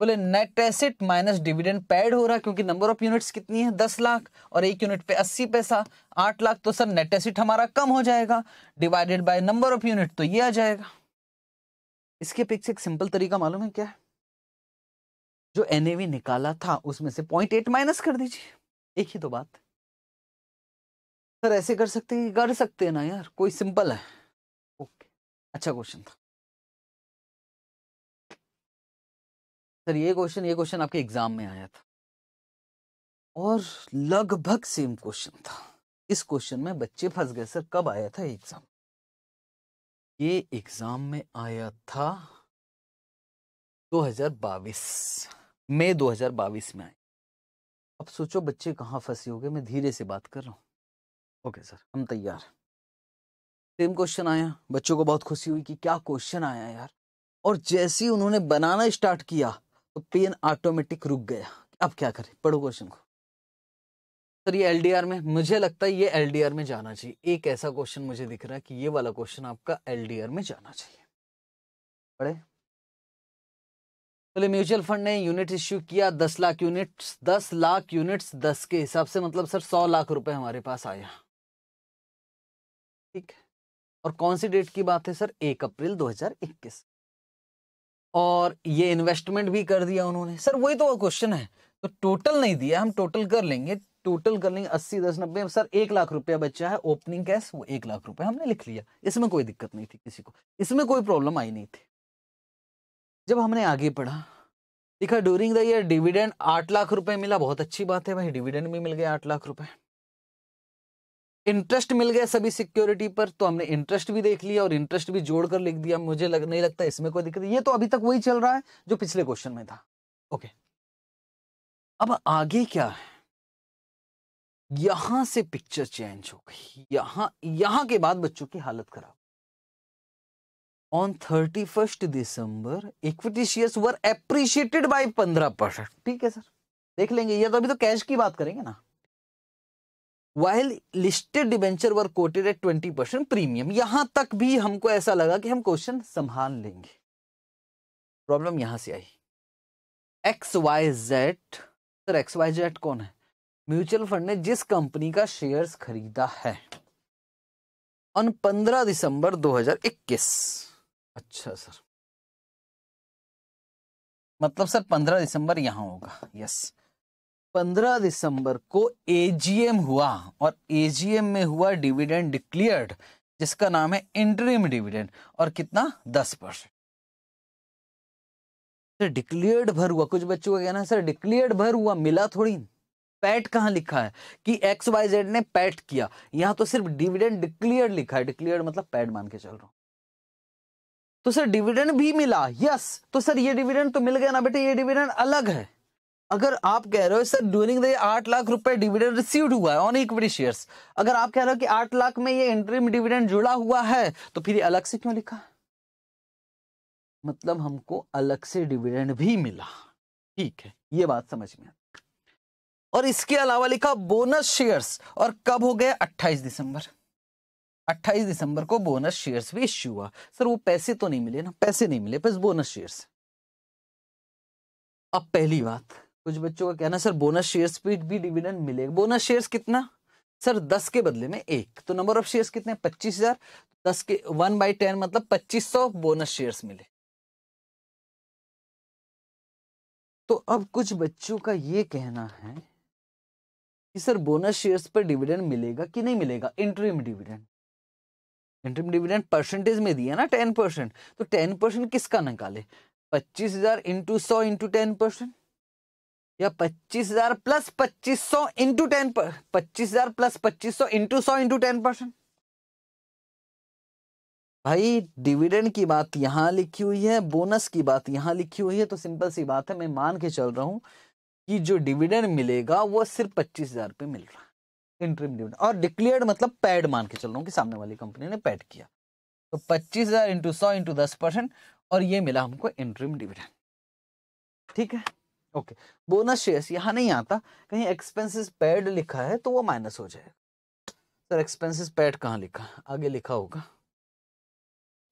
Speaker 2: बोले net asset minus dividend paid हो रहा क्योंकि नंबर ऑफ यूनिट्स कितनी है दस लाख और एक यूनिट पे अस्सी पैसा आठ लाख तो सर नेट एसिट हमारा कम हो जाएगा divided by number of unit तो ये आ जाएगा इसके पीछे एक सिंपल तरीका मालूम है क्या है जो एनएवी निकाला था उसमें से पॉइंट एट माइनस कर दीजिए एक ही तो बात सर ऐसे कर सकते कर सकते हैं ना यार कोई सिंपल है
Speaker 1: ओके अच्छा क्वेश्चन था सर ये
Speaker 2: क्वेश्चन ये क्वेश्चन आपके एग्जाम में आया था और लगभग सेम क्वेश्चन था इस क्वेश्चन में बच्चे फंस गए सर कब आया था एग्जाम ये एग्जाम में आया था 2022 मई 2022 में आया अब सोचो बच्चे कहाँ फंसे हो मैं धीरे से बात कर रहा हूँ ओके सर हम तैयार सेम क्वेश्चन आया बच्चों को बहुत खुशी हुई कि क्या क्वेश्चन आया यार और जैसे ही उन्होंने बनाना स्टार्ट किया तो पेन ऑटोमेटिक रुक गया अब क्या करें पढ़ो क्वेश्चन को सर ये एलडीआर में मुझे लगता है ये एलडीआर में जाना चाहिए एक ऐसा क्वेश्चन मुझे दिख रहा है कि ये वाला क्वेश्चन आपका एलडीआर में जाना चाहिए पढ़े पहले म्यूचुअल फंड ने यूनिट इश्यू किया दस लाख यूनिट्स दस लाख यूनिट्स दस के हिसाब से मतलब सर सौ लाख रुपए हमारे पास आया ठीक और कौन सी डेट की बात है सर एक अप्रैल 2021 और ये इन्वेस्टमेंट भी कर दिया उन्होंने सर वही तो क्वेश्चन है तो टोटल नहीं दिया हम टोटल कर लेंगे टोटल कर लेंगे अस्सी दस नब्बे सर एक लाख रुपया बच्चा है ओपनिंग कैश वो एक लाख रुपया हमने लिख लिया इसमें कोई दिक्कत नहीं थी किसी को इसमें कोई प्रॉब्लम आई नहीं थी जब हमने आगे पढ़ा देखा ड्यूरिंग द ईयर डिविडेंड आठ लाख रुपए मिला बहुत अच्छी बात है भाई डिविडेंड भी मिल गया आठ लाख रुपए इंटरेस्ट मिल गया सभी सिक्योरिटी पर तो हमने इंटरेस्ट भी देख लिया और इंटरेस्ट भी जोड़कर लिख दिया मुझे लग, नहीं लगता इसमें कोई दिक्कत ये तो अभी तक वही चल रहा है जो पिछले क्वेश्चन में था ओके अब आगे क्या है यहां से पिक्चर चेंज हो गई यहां यहां के बाद बच्चों की हालत खराब on thirty first December equity share were appreciated by पंद्रह परसेंट ठीक है सर देख लेंगे ये तो अभी तो कैश की बात करेंगे ना while listed debenture were quoted at twenty percent premium यहां तक भी हमको ऐसा लगा कि हम क्वेश्चन संभाल लेंगे प्रॉब्लम यहां से आई X Y Z sir X Y Z कौन है म्यूचुअल फंड ने जिस कंपनी का शेयर्स खरीदा है ऑन पंद्रह दिसंबर 2021 अच्छा सर मतलब सर पंद्रह दिसंबर यहां होगा यस yes. 15 दिसंबर को एजीएम हुआ और एजीएम में हुआ डिविडेंड डिक्लेयर्ड जिसका नाम है इंटरिम डिविडेंड और कितना 10 परसेंट सर डिक्लेयर्ड भर हुआ कुछ बच्चों का कहना है सर डिक्लेयर्ड भर हुआ मिला थोड़ी पैट कहां लिखा है कि एक्स वाई जेड ने पैट किया यहां तो सिर्फ डिविडेंड डिक्लेयर्ड लिखा है डिक्लेयर्ड मतलब पैट मान के चल रहा हूं तो सर डिविडेंड भी मिला यस तो सर ये डिविडेंड तो मिल गया ना बेटे ये डिविडेंड अलग है अगर आप कह रहे हो सर ड्यूरिंग द आठ लाख रुपए डिविडेंड रिसीव्ड हुआ है ऑन इक्विटी शेयर्स अगर आप कह रहे हो कि आठ लाख में ये इंटरिम डिविडेंड जुड़ा हुआ है तो फिर ये अलग से क्यों लिखा मतलब हमको अलग से डिविडेंड भी मिला ठीक है ये बात समझ में आती और इसके अलावा लिखा बोनस शेयर्स और कब हो गया अट्ठाईस दिसंबर 28 दिसंबर को बोनस शेयर्स भी इश्यू हुआ सर वो पैसे तो नहीं मिले ना पैसे नहीं मिले बस बोनस शेयर्स अब पहली बात कुछ बच्चों का कहना सर बोनस शेयर स्पीड भी डिविडेंड मिलेगा बोनस शेयर कितना सर दस के बदले में एक तो नंबर ऑफ शेयर्स कितने पच्चीस हजार दस के वन बाई टेन मतलब पच्चीस सौ बोनस शेयर्स मिले तो अब कुछ बच्चों का ये कहना है कि सर बोनस शेयर्स पर डिविडेंड मिलेगा कि नहीं मिलेगा interim dividend interim dividend percentage में दिया ना टेन परसेंट तो टेन परसेंट किसका निकाले पच्चीस हजार इंटू सौ इंटू टेन परसेंट या पच्चीस हजार प्लस पच्चीस सौ इंटू टेन पच्चीस हजार प्लस पच्चीस सौ इंटू सौ इंटू टेन परसेंट भाई डिविडेंड की बात यहाँ लिखी हुई है बोनस की बात यहाँ लिखी हुई है तो सिंपल सी बात है मैं मान के चल रहा हूँ कि जो डिविडेंड मिलेगा वो सिर्फ पच्चीस हजार पे मिल रहा है इंटरम डिविडेंड और डिक्लेयर्ड मतलब पैड मान के चल रहा हूँ कि सामने वाली कंपनी ने पैड किया तो पच्चीस हजार इंटू सौ इंटू दस परसेंट और ये मिला हमको इंटरम डिविडेंड ठीक है ओके बोनस शेयर्स यहाँ नहीं आता कहीं एक्सपेंसेस पेड लिखा है तो वो माइनस हो जाएगा सर एक्सपेंसेस पेड कहाँ लिखा आगे लिखा होगा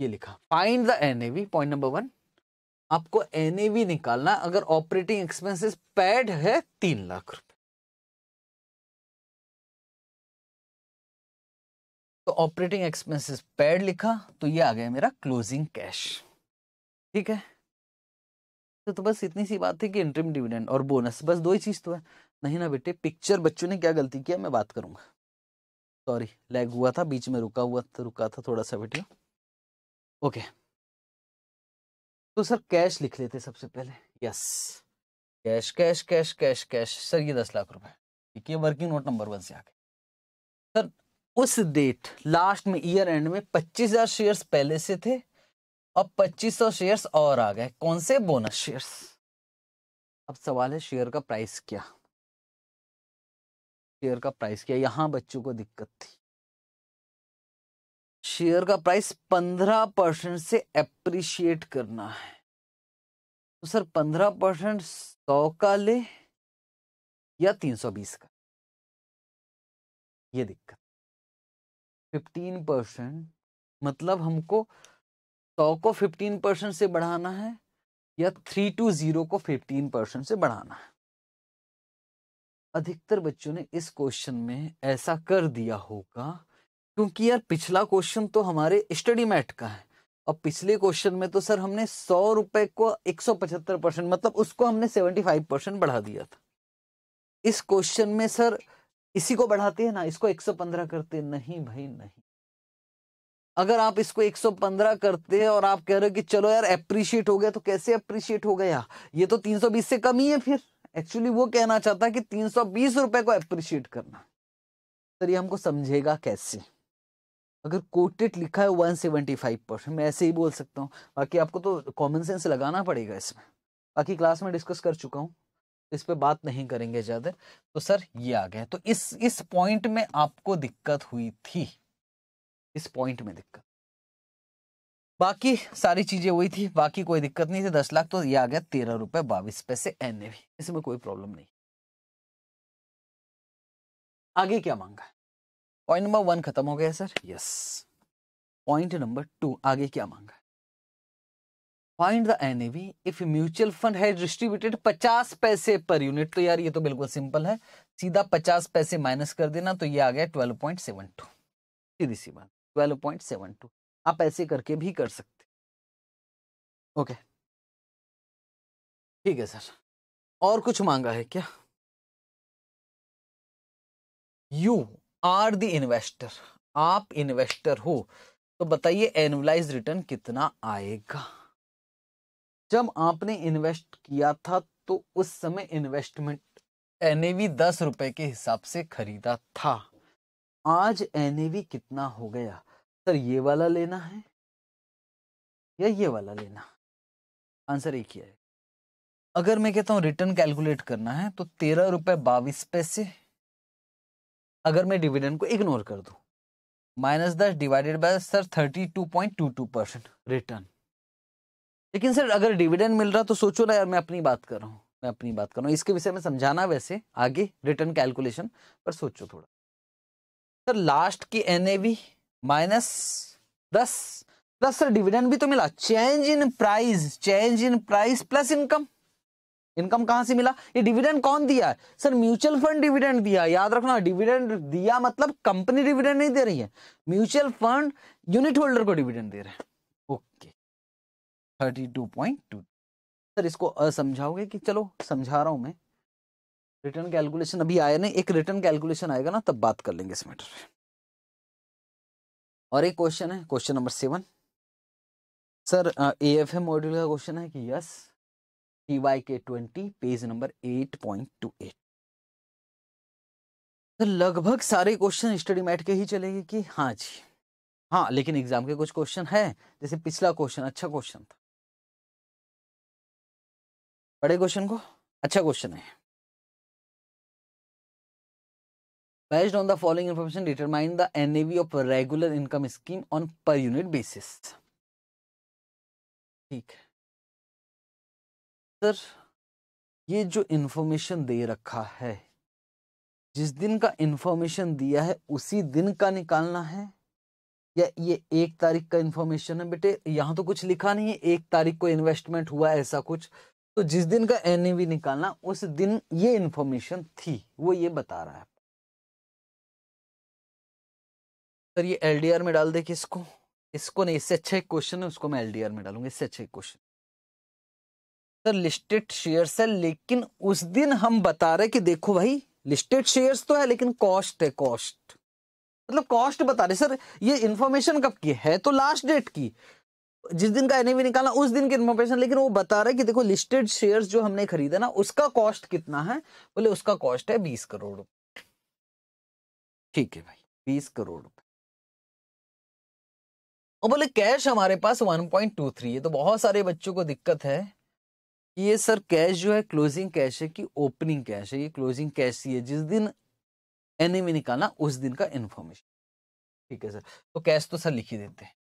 Speaker 2: ये लिखा find the NAV point number one आपको एनएवी निकालना अगर ऑपरेटिंग एक्सपेंसेस पेड है तीन लाख रुपए तो ऑपरेटिंग एक्सपेंसेस पेड लिखा तो ये आ गया मेरा क्लोजिंग कैश ठीक है तो, तो बस इतनी सी बात है कि इंट्रीम डिविडेंड और बोनस बस दो ही चीज़ तो है नहीं ना बेटे पिक्चर बच्चों ने क्या गलती किया मैं बात करूंगा सॉरी लैग हुआ था बीच में रुका हुआ था रुका था थोड़ा सा बेटे ओके तो सर कैश लिख लेते सबसे पहले yes cash cash cash cash cash sir ये दस लाख रुपए ठीक है वर्किंग नोट नंबर वन से आके सर उस डेट लास्ट में ईयर एंड में पच्चीस हजार शेयर पहले से थे अब 2500 शेयर्स और आ गए कौन से बोनस शेयर्स अब सवाल है शेयर का प्राइस क्या शेयर का प्राइस क्या यहां बच्चों को दिक्कत थी शेयर का प्राइस पंद्रह परसेंट से अप्रिशिएट करना है तो सर पंद्रह परसेंट
Speaker 1: सौ का ले या तीन सौ बीस का
Speaker 2: ये दिक्कत फिफ्टीन परसेंट मतलब हमको सौ को फिफ्टीन परसेंट से बढ़ाना है या थ्री टू जीरो को फिफ्टीन परसेंट से बढ़ाना है अधिकतर बच्चों ने इस क्वेश्चन में ऐसा कर दिया होगा क्योंकि यार पिछला क्वेश्चन तो हमारे स्टडी मैट का है और पिछले क्वेश्चन में तो सर हमने सौ रुपए को एक सौ पचहत्तर परसेंट मतलब उसको हमने सेवेंटी फाइव परसेंट बढ़ा दिया था इस क्वेश्चन में सर इसी को बढ़ाते हैं ना इसको एक सौ पंद्रह करते नहीं भाई नहीं अगर आप इसको 115 करते हैं और आप कह रहे हो कि चलो यार अप्रिशिएट हो गया तो कैसे अप्रिशिएट हो गया ये तो 320 से कम ही है फिर एक्चुअली वो कहना चाहता है कि तीन रुपए को अप्रिशिएट करना सर ये हमको समझेगा कैसे अगर कोटेड लिखा है 175 परसेंट मैं ऐसे ही बोल सकता हूँ बाकी आपको तो कॉमन सेंस लगाना पड़ेगा इसमें बाकी क्लास में डिस्कस कर चुका हूँ इस पर बात नहीं करेंगे ज़्यादा तो सर ये आ गया तो इस इस पॉइंट में आपको दिक्कत हुई थी इस पॉइंट में दिक्कत बाकी सारी चीजें वही थी बाकी कोई दिक्कत नहीं थी दस लाख तो ये आ गया तेरह रुपए बाविस पैसे एन ए इसमें कोई प्रॉब्लम नहीं आगे क्या मांगा पॉइंट नंबर वन खत्म हो गया sir yes point number two आगे क्या मांगा find the NAV if mutual fund है डिस्ट्रीब्यूटेड पचास पैसे पर यूनिट तो यार ये तो बिल्कुल सिंपल है सीधा पचास पैसे माइनस कर देना तो ये आ गया ट्वेल्व पॉइंट सेवन टू सीधी सी बात ट्वेल्व पॉइंट सेवन टू आप ऐसे करके भी कर
Speaker 1: सकते ओके ठीक है सर
Speaker 2: और कुछ मांगा है क्या यू आर द इन्वेस्टर आप इन्वेस्टर हो तो बताइए एनुअलाइज रिटर्न कितना आएगा जब आपने इन्वेस्ट किया था तो उस समय इन्वेस्टमेंट एनएवी दस रुपए के हिसाब से खरीदा था आज एनएवी कितना हो गया सर ये वाला लेना है या ये वाला लेना आंसर एक ही है अगर मैं कहता हूं रिटर्न कैलकुलेट करना है तो तेरह रुपए बाविस पैसे अगर मैं डिविडेंड को इग्नोर कर दू माइनस दस divided by sir thirty two point two two percent return लेकिन सर अगर डिविडेंड मिल रहा तो सोचो ना यार मैं अपनी बात कर रहा हूँ मैं अपनी बात कर रहा हूँ इसके विषय में समझाना वैसे आगे रिटर्न कैलकुलेशन पर सोचो थोड़ा सर लास्ट की एन माइनस दस प्लस सर डिविडेंड भी तो मिला change in price change in price plus income income कहां से मिला ये डिविडेंड कौन दिया है सर म्यूचुअल फंड डिविडेंड दिया याद रखना डिविडेंड दिया मतलब कंपनी डिविडेंड नहीं दे रही है म्यूचुअल फंड यूनिट होल्डर को डिविडेंड दे रहे हैं okay thirty two point two sir इसको समझाओगे कि चलो समझा रहा हूं मैं रिटर्न कैलकुलेशन अभी आया नहीं एक रिटर्न कैलकुलेशन आएगा ना तब बात कर लेंगे इस मैटर पे और एक क्वेश्चन है question number seven sir A F M module का क्वेश्चन है कि yes T Y K twenty page number eight point two eight तो लगभग सारे क्वेश्चन स्टडी मैट के ही चलेंगे कि हाँ जी हाँ लेकिन एग्जाम के कुछ क्वेश्चन है जैसे पिछला क्वेश्चन अच्छा क्वेश्चन था बड़े क्वेश्चन को अच्छा क्वेश्चन है based on the following information determine the N of of regular income scheme on per unit basis ठीक है सर ये जो इन्फॉर्मेशन दे रखा है जिस दिन का इन्फॉर्मेशन दिया है उसी दिन का निकालना है या ये एक तारीख का इन्फॉर्मेशन है बेटे यहाँ तो कुछ लिखा नहीं है एक तारीख को इन्वेस्टमेंट हुआ ऐसा कुछ तो जिस दिन का एन निकालना उस दिन ये इन्फॉर्मेशन थी वो ये बता रहा है सर ये एल में डाल दे किसको इसको नहीं इससे अच्छा एक क्वेश्चन है उसको मैं एल में डालूंगा इससे अच्छा एक क्वेश्चन सर लिस्टेड शेयर्स है लेकिन उस दिन हम बता रहे कि देखो भाई लिस्टेड शेयर्स तो है लेकिन कॉस्ट है कॉस्ट मतलब कॉस्ट बता रहे सर ये इन्फॉर्मेशन कब की है तो लास्ट डेट की जिस दिन का एनएवी निकाला उस दिन की इन्फॉर्मेशन लेकिन वो बता रहा है कि देखो लिस्टेड शेयर्स जो हमने खरीदा ना उसका कॉस्ट कितना है बोले उसका कॉस्ट है बीस करोड़ ठीक है भाई बीस करोड़ रुपए और बोले कैश हमारे पास 1.23 है तो बहुत सारे बच्चों को दिक्कत है कि ये सर कैश जो है क्लोजिंग कैश है कि ओपनिंग कैश है ये क्लोजिंग कैश ही है जिस दिन एनएमए निकालना उस दिन का इन्फॉर्मेशन ठीक है सर तो कैश तो सर लिख ही देते हैं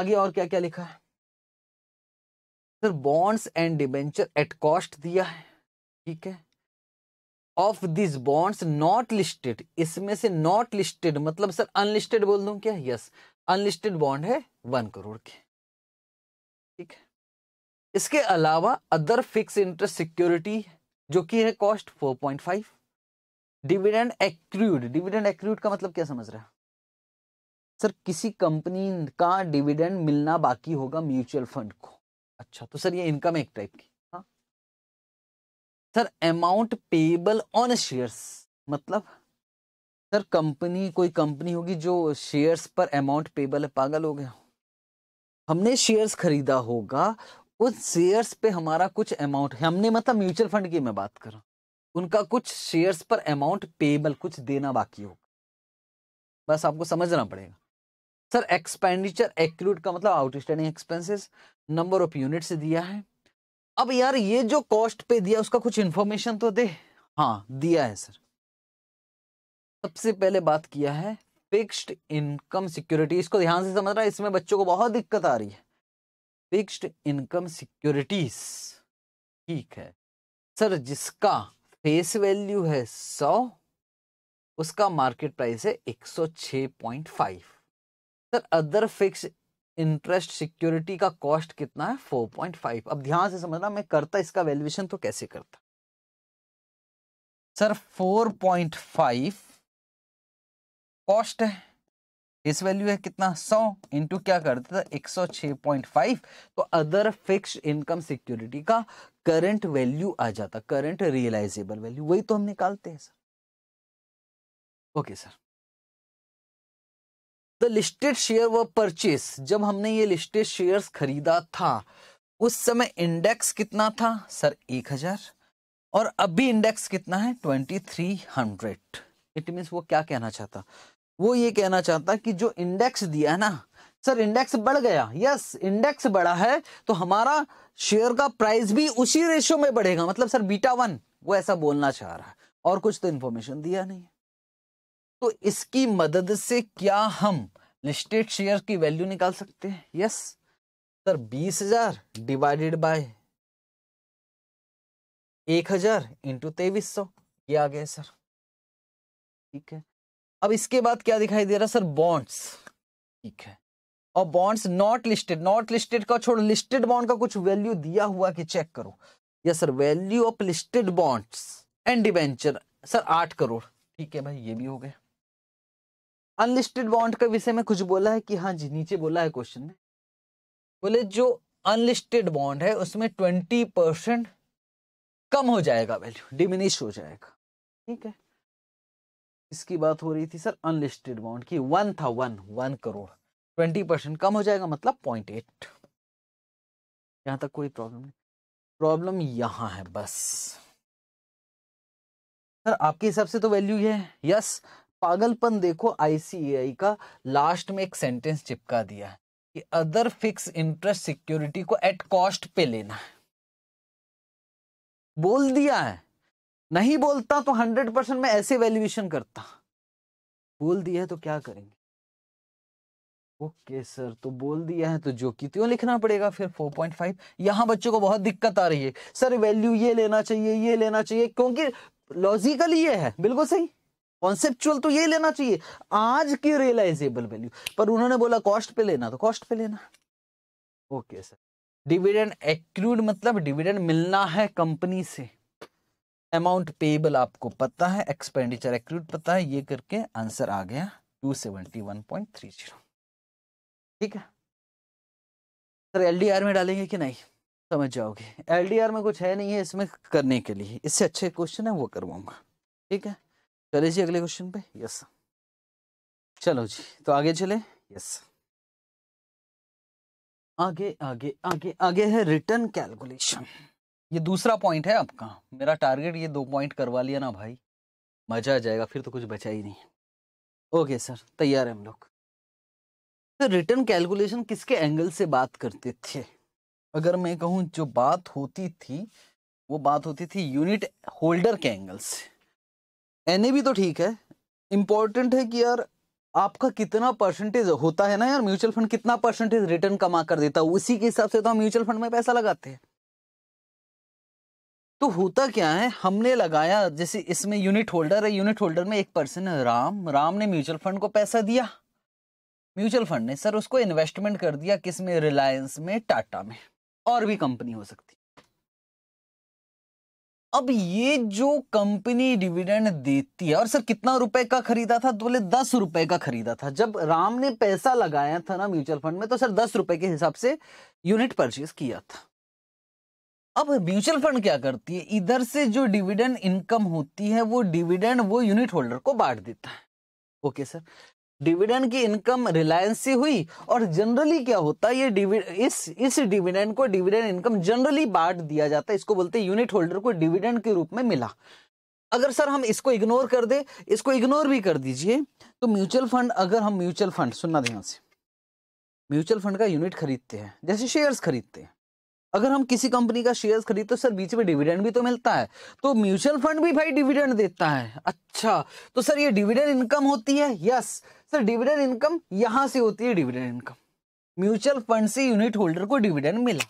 Speaker 2: आगे और क्या क्या लिखा है sir bonds and debenture at cost दिया है ठीक है of this bonds not listed इसमें से नॉट लिस्टेड मतलब सर अनलिस्टेड बोल दू क्या यस अनलिस्टेड बॉन्ड है वन करोड़ के ठीक है इसके अलावा अदर फिक्स इंटरेस्ट सिक्योरिटी जो कि है cost 4.5 dividend accrued dividend accrued का मतलब क्या समझ रहा है सर किसी कंपनी का डिविडेंड मिलना बाकी होगा म्यूचुअल फंड को अच्छा तो सर ये इनकम एक टाइप की sir amount payable on shares मतलब सर कंपनी कोई कंपनी होगी जो शेयर्स पर अमाउंट पेबल है पागल हो गया हमने शेयर्स खरीदा होगा उस शेयर्स पे हमारा कुछ अमाउंट है हमने मतलब म्यूचुअल फंड की मैं बात कर रहा हूँ उनका कुछ शेयर्स पर अमाउंट पेबल कुछ देना बाकी होगा बस आपको समझना पड़ेगा सर एक्सपेंडिचर एक्लूड का मतलब outstanding expenses number of units दिया है अब यार ये जो कॉस्ट पे दिया उसका कुछ इंफॉर्मेशन तो दे हाँ दिया है सर सबसे पहले बात किया है फिक्स्ड इनकम सिक्योरिटी इसको ध्यान से समझ रहा है इसमें बच्चों को बहुत दिक्कत आ रही है फिक्स्ड इनकम सिक्योरिटीज ठीक है सर जिसका फेस वैल्यू है सौ उसका मार्केट प्राइस है एक सौ point five sir other fix interest security का कॉस्ट कितना है 4.5 अब ध्यान से समझना मैं करता इसका वैल्यूएशन तो कैसे करता सर 4.5 कॉस्ट है इस वैल्यू है कितना 100 इंटू क्या करते पॉइंट 106.5 तो अदर फिक्स इनकम सिक्योरिटी का करंट वैल्यू आ जाता करंट रियलाइजेबल वैल्यू वही तो हम निकालते हैं sir okay sir the listed share व परचेस जब हमने ये लिस्टेड शेयर्स खरीदा था उस समय इंडेक्स कितना था सर एक हजार और अभी इंडेक्स कितना है twenty three hundred it means वो क्या कहना चाहता वो ये कहना चाहता कि जो इंडेक्स दिया है ना सर इंडेक्स बढ़ गया यस इंडेक्स बढ़ा है तो हमारा शेयर का प्राइस भी उसी रेशियो में बढ़ेगा मतलब सर बीटा वन वो ऐसा बोलना चाह रहा है और कुछ तो इन्फॉर्मेशन दिया नहीं तो इसकी मदद से क्या हम लिस्टेड शेयर की वैल्यू निकाल सकते हैं यस सर बीस हजार डिवाइडेड बाय एक हजार इंटू तेईस सौ ये आ गया सर ठीक है अब इसके बाद क्या दिखाई दे रहा सर बॉन्ड्स ठीक है और bonds not listed not listed का छोड़ लिस्टेड बॉन्ड का कुछ वैल्यू दिया हुआ कि चेक करो yes sir value of listed bonds and debenture sir आठ करोड़ ठीक है भाई ये भी हो गया अनलिस्टेड बॉन्ड के विषय में कुछ बोला है कि हाँ जी नीचे बोला है क्वेश्चन में बोले जो अनलिस्टेड बॉन्ड है उसमें ट्वेंटी परसेंट कम हो जाएगा वैल्यू डिमिनिश हो जाएगा ठीक है इसकी बात हो रही थी सर अनलिस्टेड बॉन्ड की वन था one one crore twenty percent कम हो जाएगा मतलब पॉइंट एट यहां तक कोई प्रॉब्लम नहीं प्रॉब्लम यहां है बस सर आपके हिसाब से तो वैल्यू ये है यस पागलपन देखो आईसीएआई का लास्ट में एक सेंटेंस चिपका दिया है कि अदर फिक्स इंटरेस्ट सिक्योरिटी को एट कॉस्ट पे लेना है बोल दिया है नहीं बोलता तो हंड्रेड परसेंट मैं ऐसे वैल्यूएशन करता बोल दिया है तो क्या करेंगे ओके सर तो बोल दिया है तो जो कि त्यों लिखना पड़ेगा फिर 4.5 यहां बच्चों को बहुत दिक्कत आ रही है सर वैल्यू ये लेना चाहिए ये लेना चाहिए क्योंकि लॉजिकली ये है बिल्कुल सही कॉन्सेप्चुअल तो ये लेना चाहिए आज की रियलाइजेबल वैल्यू पर उन्होंने बोला कॉस्ट पे लेना तो कॉस्ट पे लेना ओके सर डिविडेंड एक्रूड मतलब डिविडेंड मिलना है कंपनी से अमाउंट पेबल आपको पता है एक्सपेंडिचर एक्रूड पता है ये करके आंसर आ गया 271.30 ठीक है सर एलडीआर में डालेंगे कि नहीं समझ जाओगे एलडीआर में कुछ है नहीं है इसमें करने के लिए इससे अच्छे क्वेश्चन है वो करवाऊंगा ठीक है चले जी अगले क्वेश्चन पे यस चलो जी तो आगे चले यस आगे आगे आगे आगे है रिटर्न कैलकुलेशन ये दूसरा पॉइंट है आपका मेरा टारगेट ये दो पॉइंट करवा लिया ना भाई मजा आ जाएगा फिर तो कुछ बचा ही नहीं ओके सर तैयार है हम लोग तो रिटर्न कैलकुलेशन किसके एंगल से बात करते थे अगर मैं कहूँ जो बात होती थी वो बात होती थी यूनिट होल्डर के एंगल से एन भी तो ठीक है इंपॉर्टेंट है कि यार आपका कितना परसेंटेज होता है ना यार म्यूचुअल फंड कितना परसेंटेज रिटर्न कमा कर देता है उसी के हिसाब से तो हम म्यूचुअल फंड में पैसा लगाते हैं तो होता क्या है हमने लगाया जैसे इसमें यूनिट होल्डर है यूनिट होल्डर में एक पर्सन है राम राम ने म्यूचुअल फंड को पैसा दिया म्यूचुअल फंड ने सर उसको इन्वेस्टमेंट कर दिया किस में रिलायंस में टाटा में और भी कंपनी हो सकती अब ये जो कंपनी डिविडेंड देती है और सर कितना रुपए का खरीदा था तो बोले दस रुपए का खरीदा था जब राम ने पैसा लगाया था ना म्यूचुअल फंड में तो सर दस रुपए के हिसाब से यूनिट परचेज किया था अब म्यूचुअल फंड क्या करती है इधर से जो डिविडेंड इनकम होती है वो डिविडेंड वो यूनिट होल्डर को बांट देता है ओके सर डिविडेंड की इनकम रिलायंस से हुई और जनरली क्या होता है ये इस इस डिविडेंड को डिविडेंड इनकम जनरली बांट दिया जाता है इसको बोलते हैं यूनिट होल्डर को डिविडेंड के रूप में मिला अगर सर हम इसको इग्नोर कर दे इसको इग्नोर भी कर दीजिए तो म्यूचुअल फंड अगर हम म्यूचुअल फंड सुनना ध्यान से म्यूचुअल फंड का यूनिट खरीदते हैं जैसे शेयर्स खरीदते हैं अगर हम किसी कंपनी का शेयर्स खरीद तो सर बीच में डिविडेंड भी तो मिलता है तो म्यूचुअल फंड भी भाई डिविडेंड देता है अच्छा तो सर ये डिविडेंड इनकम होती है यस सर डिविडेंड इनकम यहां से होती है डिविडेंड इनकम म्यूचुअल फंड से यूनिट होल्डर को डिविडेंड मिला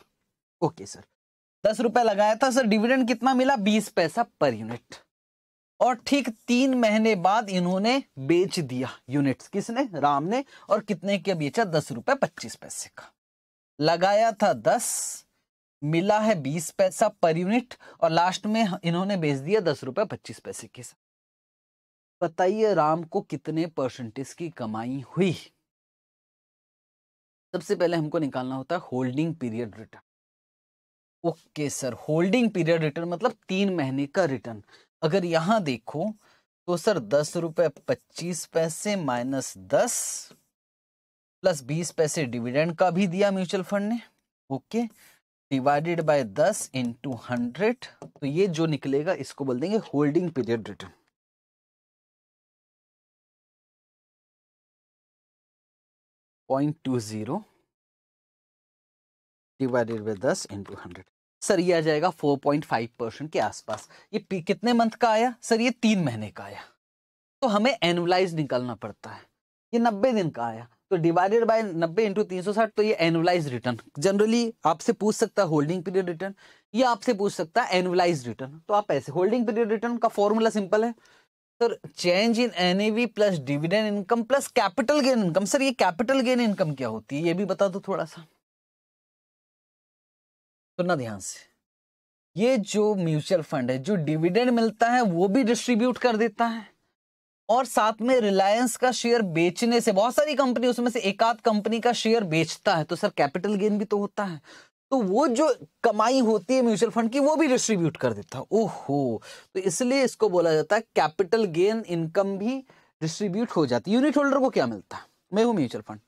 Speaker 2: ओके सर दस रुपए लगाया था सर डिविडेंड कितना मिला बीस पैसा पर यूनिट और ठीक तीन महीने बाद इन्होंने बेच दिया यूनिट्स किसने राम ने और कितने के बेचा दस रुपए पच्चीस पैसे का लगाया था दस मिला है बीस पैसा पर यूनिट और लास्ट में इन्होंने बेच दिया दस रुपए पच्चीस पैसे के साथ बताइए राम को कितने परसेंटेज की कमाई हुई सबसे पहले हमको निकालना होता है holding period return okay sir holding period return मतलब तीन महीने का रिटर्न अगर यहां देखो तो सर दस रुपए पच्चीस पैसे माइनस दस प्लस बीस पैसे डिविडेंड का भी दिया म्यूचुअल फंड ने ओके okay. डिवाइडेड बाय दस इंटू हंड्रेड तो ये जो निकलेगा इसको बोल देंगे holding period return
Speaker 1: point two zero
Speaker 2: divided by दस इंटू हंड्रेड सर ये आ जाएगा फोर पॉइंट फाइव परसेंट के आसपास ये कितने मंथ का आया सर ये तीन महीने का आया तो हमें एनुलाइज निकालना पड़ता है ये नब्बे दिन का आया तो डिवाइडेड बाय 90 इंटू तीन तो ये एनुअलाइज रिटर्न जनरली आपसे पूछ सकता है होल्डिंग पीरियड रिटर्न या आपसे पूछ सकता है एनुअलाइज रिटर्न तो आप ऐसे होल्डिंग पीरियड रिटर्न का फॉर्मूला सिंपल है sir change in NAV plus dividend income plus capital gain income sir ये कैपिटल गेन इनकम क्या होती है ये भी बता दो थोड़ा सा सुनना ध्यान से ये जो म्यूचुअल फंड है जो डिविडेंड मिलता है वो भी डिस्ट्रीब्यूट कर देता है और साथ में रिलायंस का शेयर बेचने से बहुत सारी कंपनी उसमें से एक आध कंपनी का शेयर बेचता है तो सर कैपिटल गेन भी तो होता है तो वो जो कमाई होती है म्यूचुअल फंड की वो भी डिस्ट्रीब्यूट कर देता है ओहो तो इसलिए इसको बोला जाता है कैपिटल गेन इनकम भी डिस्ट्रीब्यूट हो जाती है यूनिट होल्डर को क्या मिलता है मैं हूँ म्यूचुअल फंड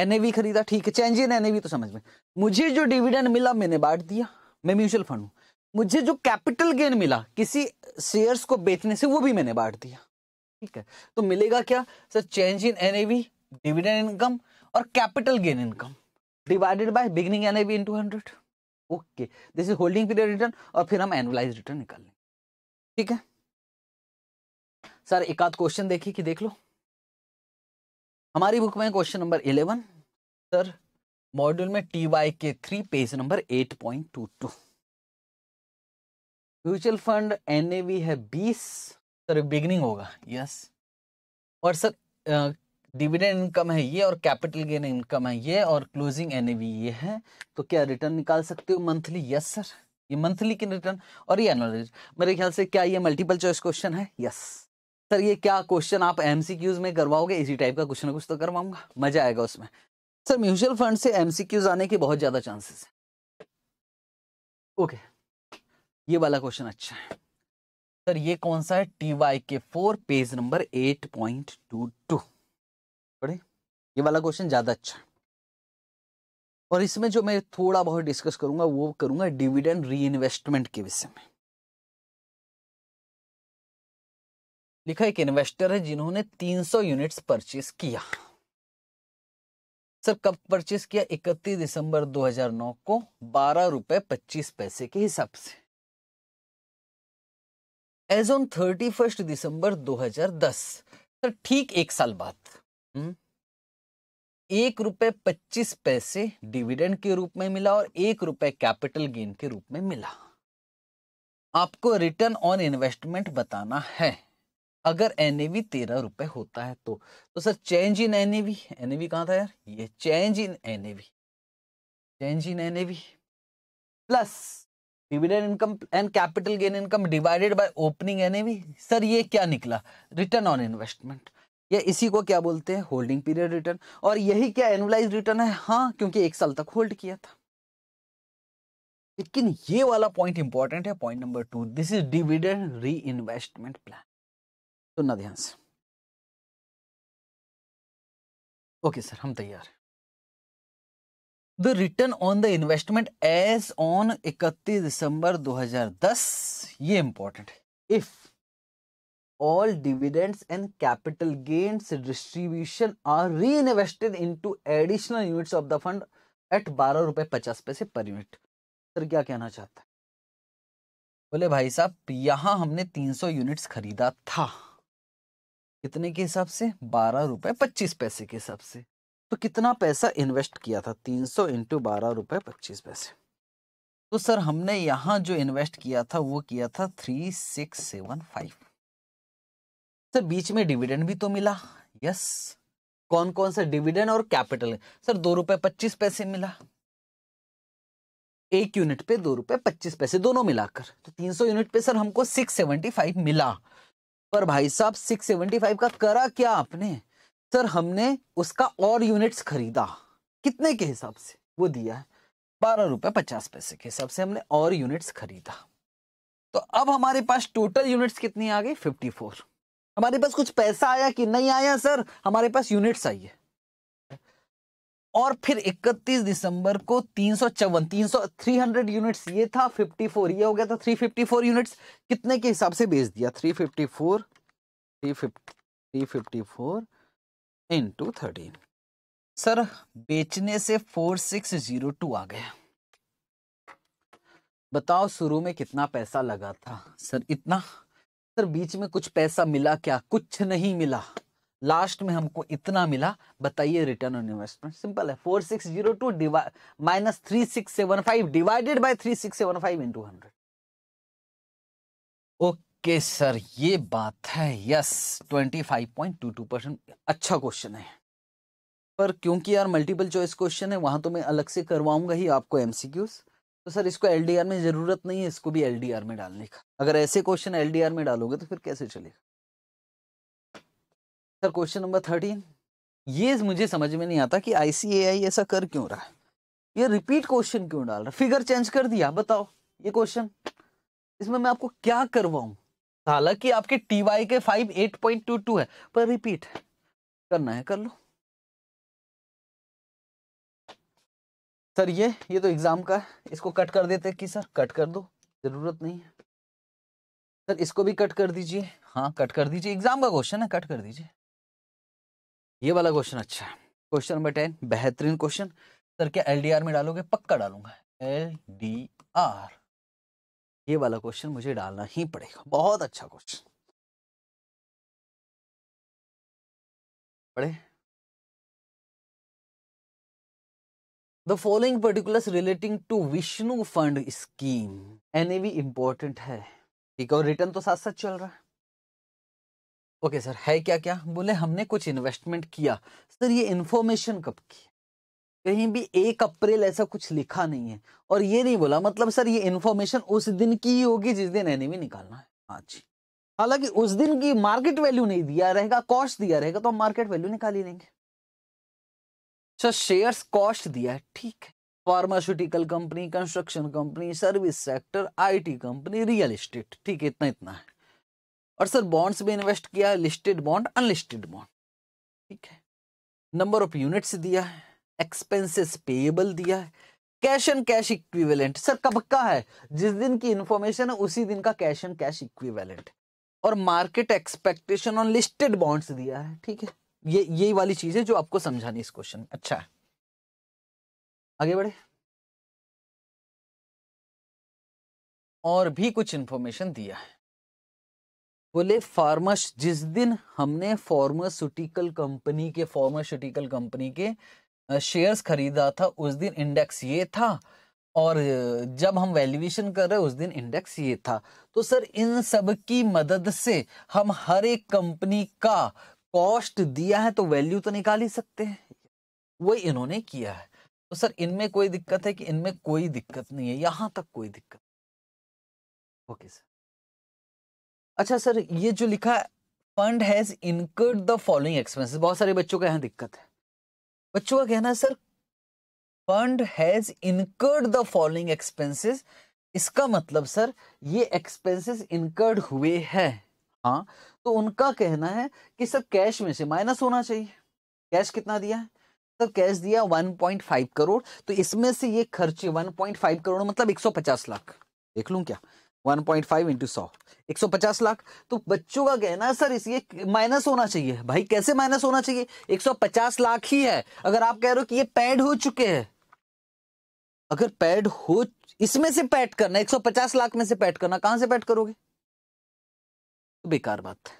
Speaker 2: एनएवी खरीदा ठीक है चेंज इन एनएवी तो समझ में मुझे जो डिविडेंड मिला मैंने बांट दिया मैं म्यूचुअल फंड हूँ मुझे जो कैपिटल गेन मिला किसी शेयर्स को बेचने से वो भी मैंने बांट दिया ठीक है तो मिलेगा क्या sir change in NAV dividend income और capital gain income divided by beginning NAV into hundred okay this is holding period return और फिर हम एनुअलाइज रिटर्न निकाल लेंगे ठीक है सर एक आध क्वेश्चन देखिए कि देख लो हमारी बुक में question number eleven sir module में T Y K three page number eight point two two mutual fund NAV है बीस सर तो बिगनिंग होगा यस और सर डिविडेंड इनकम है ये और कैपिटल गेन इनकम है ये और क्लोजिंग एन ये है तो क्या रिटर्न निकाल सकते हो मंथली यस सर ये मंथली की रिटर्न और ये एनुअल मेरे ख्याल से क्या ये मल्टीपल चॉइस क्वेश्चन है यस सर ये क्या क्वेश्चन आप एम में करवाओगे इसी टाइप का कुछ ना कुछ तो करवाऊंगा मजा आएगा उसमें सर म्यूचुअल फंड से एम आने के बहुत ज़्यादा चांसेस है ओके ये वाला क्वेश्चन अच्छा है सर ये कौन सा है T Y K four page number eight point two two पढ़े ये वाला क्वेश्चन ज़्यादा अच्छा और इसमें जो मैं थोड़ा बहुत डिस्कस करूंगा वो करूंगा डिविडेंड रीइन्वेस्टमेंट के विषय में
Speaker 1: लिखा एक इन्वेस्टर है जिन्होंने
Speaker 2: 300 यूनिट्स परचेस किया सर कब परचेस किया 31 दिसंबर 2009 को बारह रुपए पच्चीस पैसे के हिसाब से as on thirty first December 2010 sir ठीक एक साल बाद हम्म। एक रुपए पच्चीस पैसे डिविडेंड के रूप में मिला और एक रुपए कैपिटल गेन के रूप में मिला आपको रिटर्न ऑन इन्वेस्टमेंट बताना है अगर एनएवी तेरह रुपए होता है तो तो sir change in NAV NAV कहां था यार ये change in NAV change in NAV plus dividend income and capital gain income divided by opening NAV sir ये क्या निकला रिटर्न ऑन इन्वेस्टमेंट या इसी को क्या बोलते हैं होल्डिंग पीरियड रिटर्न और यही क्या एनुलाइज रिटर्न है हाँ क्योंकि एक साल तक होल्ड किया था लेकिन ये वाला पॉइंट इंपॉर्टेंट है point number two this is dividend reinvestment plan सुनना ध्यान से
Speaker 1: ओके सर हम तैयार हैं
Speaker 2: the return on the investment as on 31 December 2010 ये इंपॉर्टेंट है if and capital gains distribution are reinvested into additional unit of the fund at बारह रुपए पचास पैसे पर यूनिट सर क्या कहना चाहता है बोले भाई साहब यहां हमने 300 यूनिट्स खरीदा था कितने के हिसाब से बारह रुपए पच्चीस पैसे के हिसाब से तो कितना पैसा इन्वेस्ट किया था तीन सौ इंटू बारह रुपये पच्चीस पैसे तो सर हमने यहाँ जो इन्वेस्ट किया था वो किया था three six seven five sir बीच में डिविडेंड भी तो मिला यस कौन कौन सा डिविडेंड और कैपिटल सर दो रुपए पच्चीस पैसे मिला एक यूनिट पे दो रुपए पच्चीस पैसे दोनों मिलाकर तो तीन सौ यूनिट पे सर हमको सिक्स सेवेंटी फाइव मिला पर भाई साहब सिक्स सेवेंटी फाइव का करा क्या आपने सर हमने उसका और यूनिट्स खरीदा कितने के हिसाब से वो दिया है बारह रुपये पचास पैसे के हिसाब से हमने और यूनिट्स खरीदा तो अब हमारे पास टोटल यूनिट्स कितनी आ गई फिफ्टी फोर हमारे पास कुछ पैसा आया कि नहीं आया सर हमारे पास यूनिट्स आई है और फिर 31 दिसंबर को तीन सौ चौवन तीन सौ थ्री हंड्रेड यूनिट्स ये था 54 ये हो गया था 354 यूनिट्स कितने के हिसाब से बेच दिया 354 फिफ्टी 354 इंटू थर्टीन सर बेचने से फोर सिक्स जीरो टू आ गया बताओ शुरू में कितना पैसा लगा था सर इतना सर बीच में कुछ पैसा मिला क्या कुछ नहीं मिला लास्ट में हमको इतना मिला बताइए रिटर्न ऑन इन्वेस्टमेंट सिंपल है four six zero two minus three six seven five divided by three six seven five into hundred okay okay sir ये बात है yes twenty five point two two percent अच्छा क्वेश्चन है पर क्योंकि यार मल्टीपल चॉइस क्वेश्चन है वहां तो मैं अलग से करवाऊंगा ही आपको एम तो सर इसको एल में ज़रूरत नहीं है इसको भी एल में डालने का अगर ऐसे क्वेश्चन एल में डालोगे तो फिर कैसे चलेगा सर क्वेश्चन नंबर थर्टीन ये मुझे समझ में नहीं आता कि आईसीएआई ऐसा कर क्यों रहा है ये रिपीट क्वेश्चन क्यों डाल रहा है फिगर चेंज कर दिया बताओ ये क्वेश्चन इसमें मैं आपको क्या करवाऊँ हालांकि आपके T Y K five eight point two two है पर रिपीट करना है कर लो सर ये ये तो एग्जाम का है इसको कट कर देते कि सर कट कर दो जरूरत नहीं है सर इसको भी कट कर दीजिए हाँ कट कर दीजिए एग्जाम का क्वेश्चन है कट कर दीजिए ये वाला क्वेश्चन अच्छा है क्वेश्चन नंबर टेन बेहतरीन क्वेश्चन सर क्या एलडीआर में डालोगे पक्का डालूंगा एल डी आर ये वाला क्वेश्चन मुझे डालना ही पड़ेगा बहुत अच्छा क्वेश्चन पढ़े the following particular relating to Vishnu fund scheme NAV important है ठीक है और रिटर्न तो साथ साथ चल रहा है ओके okay, सर है क्या क्या बोले हमने कुछ इन्वेस्टमेंट किया सर ये इन्फॉर्मेशन कब की कहीं भी एक अप्रैल ऐसा कुछ लिखा नहीं है और ये नहीं बोला मतलब सर ये इन्फॉर्मेशन उस दिन की ही होगी जिस दिन एनिमी निकालना है हाँ जी हालांकि उस दिन की मार्केट वैल्यू नहीं दिया रहेगा कॉस्ट दिया रहेगा तो हम मार्केट वैल्यू निकाल ही लेंगे सर शेयर्स कॉस्ट दिया है ठीक है pharmaceutical company construction company service sector IT company real estate ठीक है इतना इतना है और सर बॉन्ड्स में इन्वेस्ट किया है लिस्टेड बॉन्ड अनलिस्टेड बॉन्ड ठीक है नंबर ऑफ यूनिट्स दिया है एक्सपेंसेस पेएबल दिया है cash and cash equivalent sir कब का है जिस दिन की इंफॉर्मेशन है उसी दिन का कैश एंड कैश इक्विवेलेंट और market expectation on listed bonds दिया है ठीक है ये यही वाली चीज है जो आपको समझानी इस क्वेश्चन में अच्छा है
Speaker 1: आगे बढ़े और भी कुछ
Speaker 2: इंफॉर्मेशन दिया है बोले फार्मास जिस दिन हमने फार्मास्यूटिकल कंपनी के फार्मास्यूटिकल कंपनी के शेयर्स खरीदा था उस दिन इंडेक्स ये था और जब हम वैल्यूएशन कर रहे उस दिन इंडेक्स ये था तो सर इन सब की मदद से हम हर एक कंपनी का कॉस्ट दिया है तो वैल्यू तो निकाल ही सकते हैं वही इन्होंने किया है तो सर इनमें कोई दिक्कत है कि इनमें कोई दिक्कत नहीं है यहाँ तक कोई दिक्कत ओके सर अच्छा सर ये जो लिखा है fund has incurred the following expenses बहुत सारे बच्चों का यहाँ दिक्कत है बच्चों का कहना है sir fund has incurred the following expenses इसका मतलब सर ये एक्सपेंसेस इनकर्ड हुए हैं हाँ तो उनका कहना है कि सर कैश में से माइनस होना चाहिए कैश कितना दिया है सर कैश दिया 1.5 करोड़ तो इसमें से ये खर्चे 1.5 करोड़ मतलब 150 लाख देख लू क्या वन पॉइंट फाइव इंटू सौ एक सौ पचास लाख तो बच्चों का कहना है सर इसलिए माइनस होना चाहिए भाई कैसे माइनस होना चाहिए एक सौ पचास लाख ही है अगर आप कह रहे हो कि ये पैड हो चुके हैं अगर पैड हो इसमें से पैट करना एक सौ पचास लाख में से पैट करना कहां से पैट करोगे तो बेकार बात है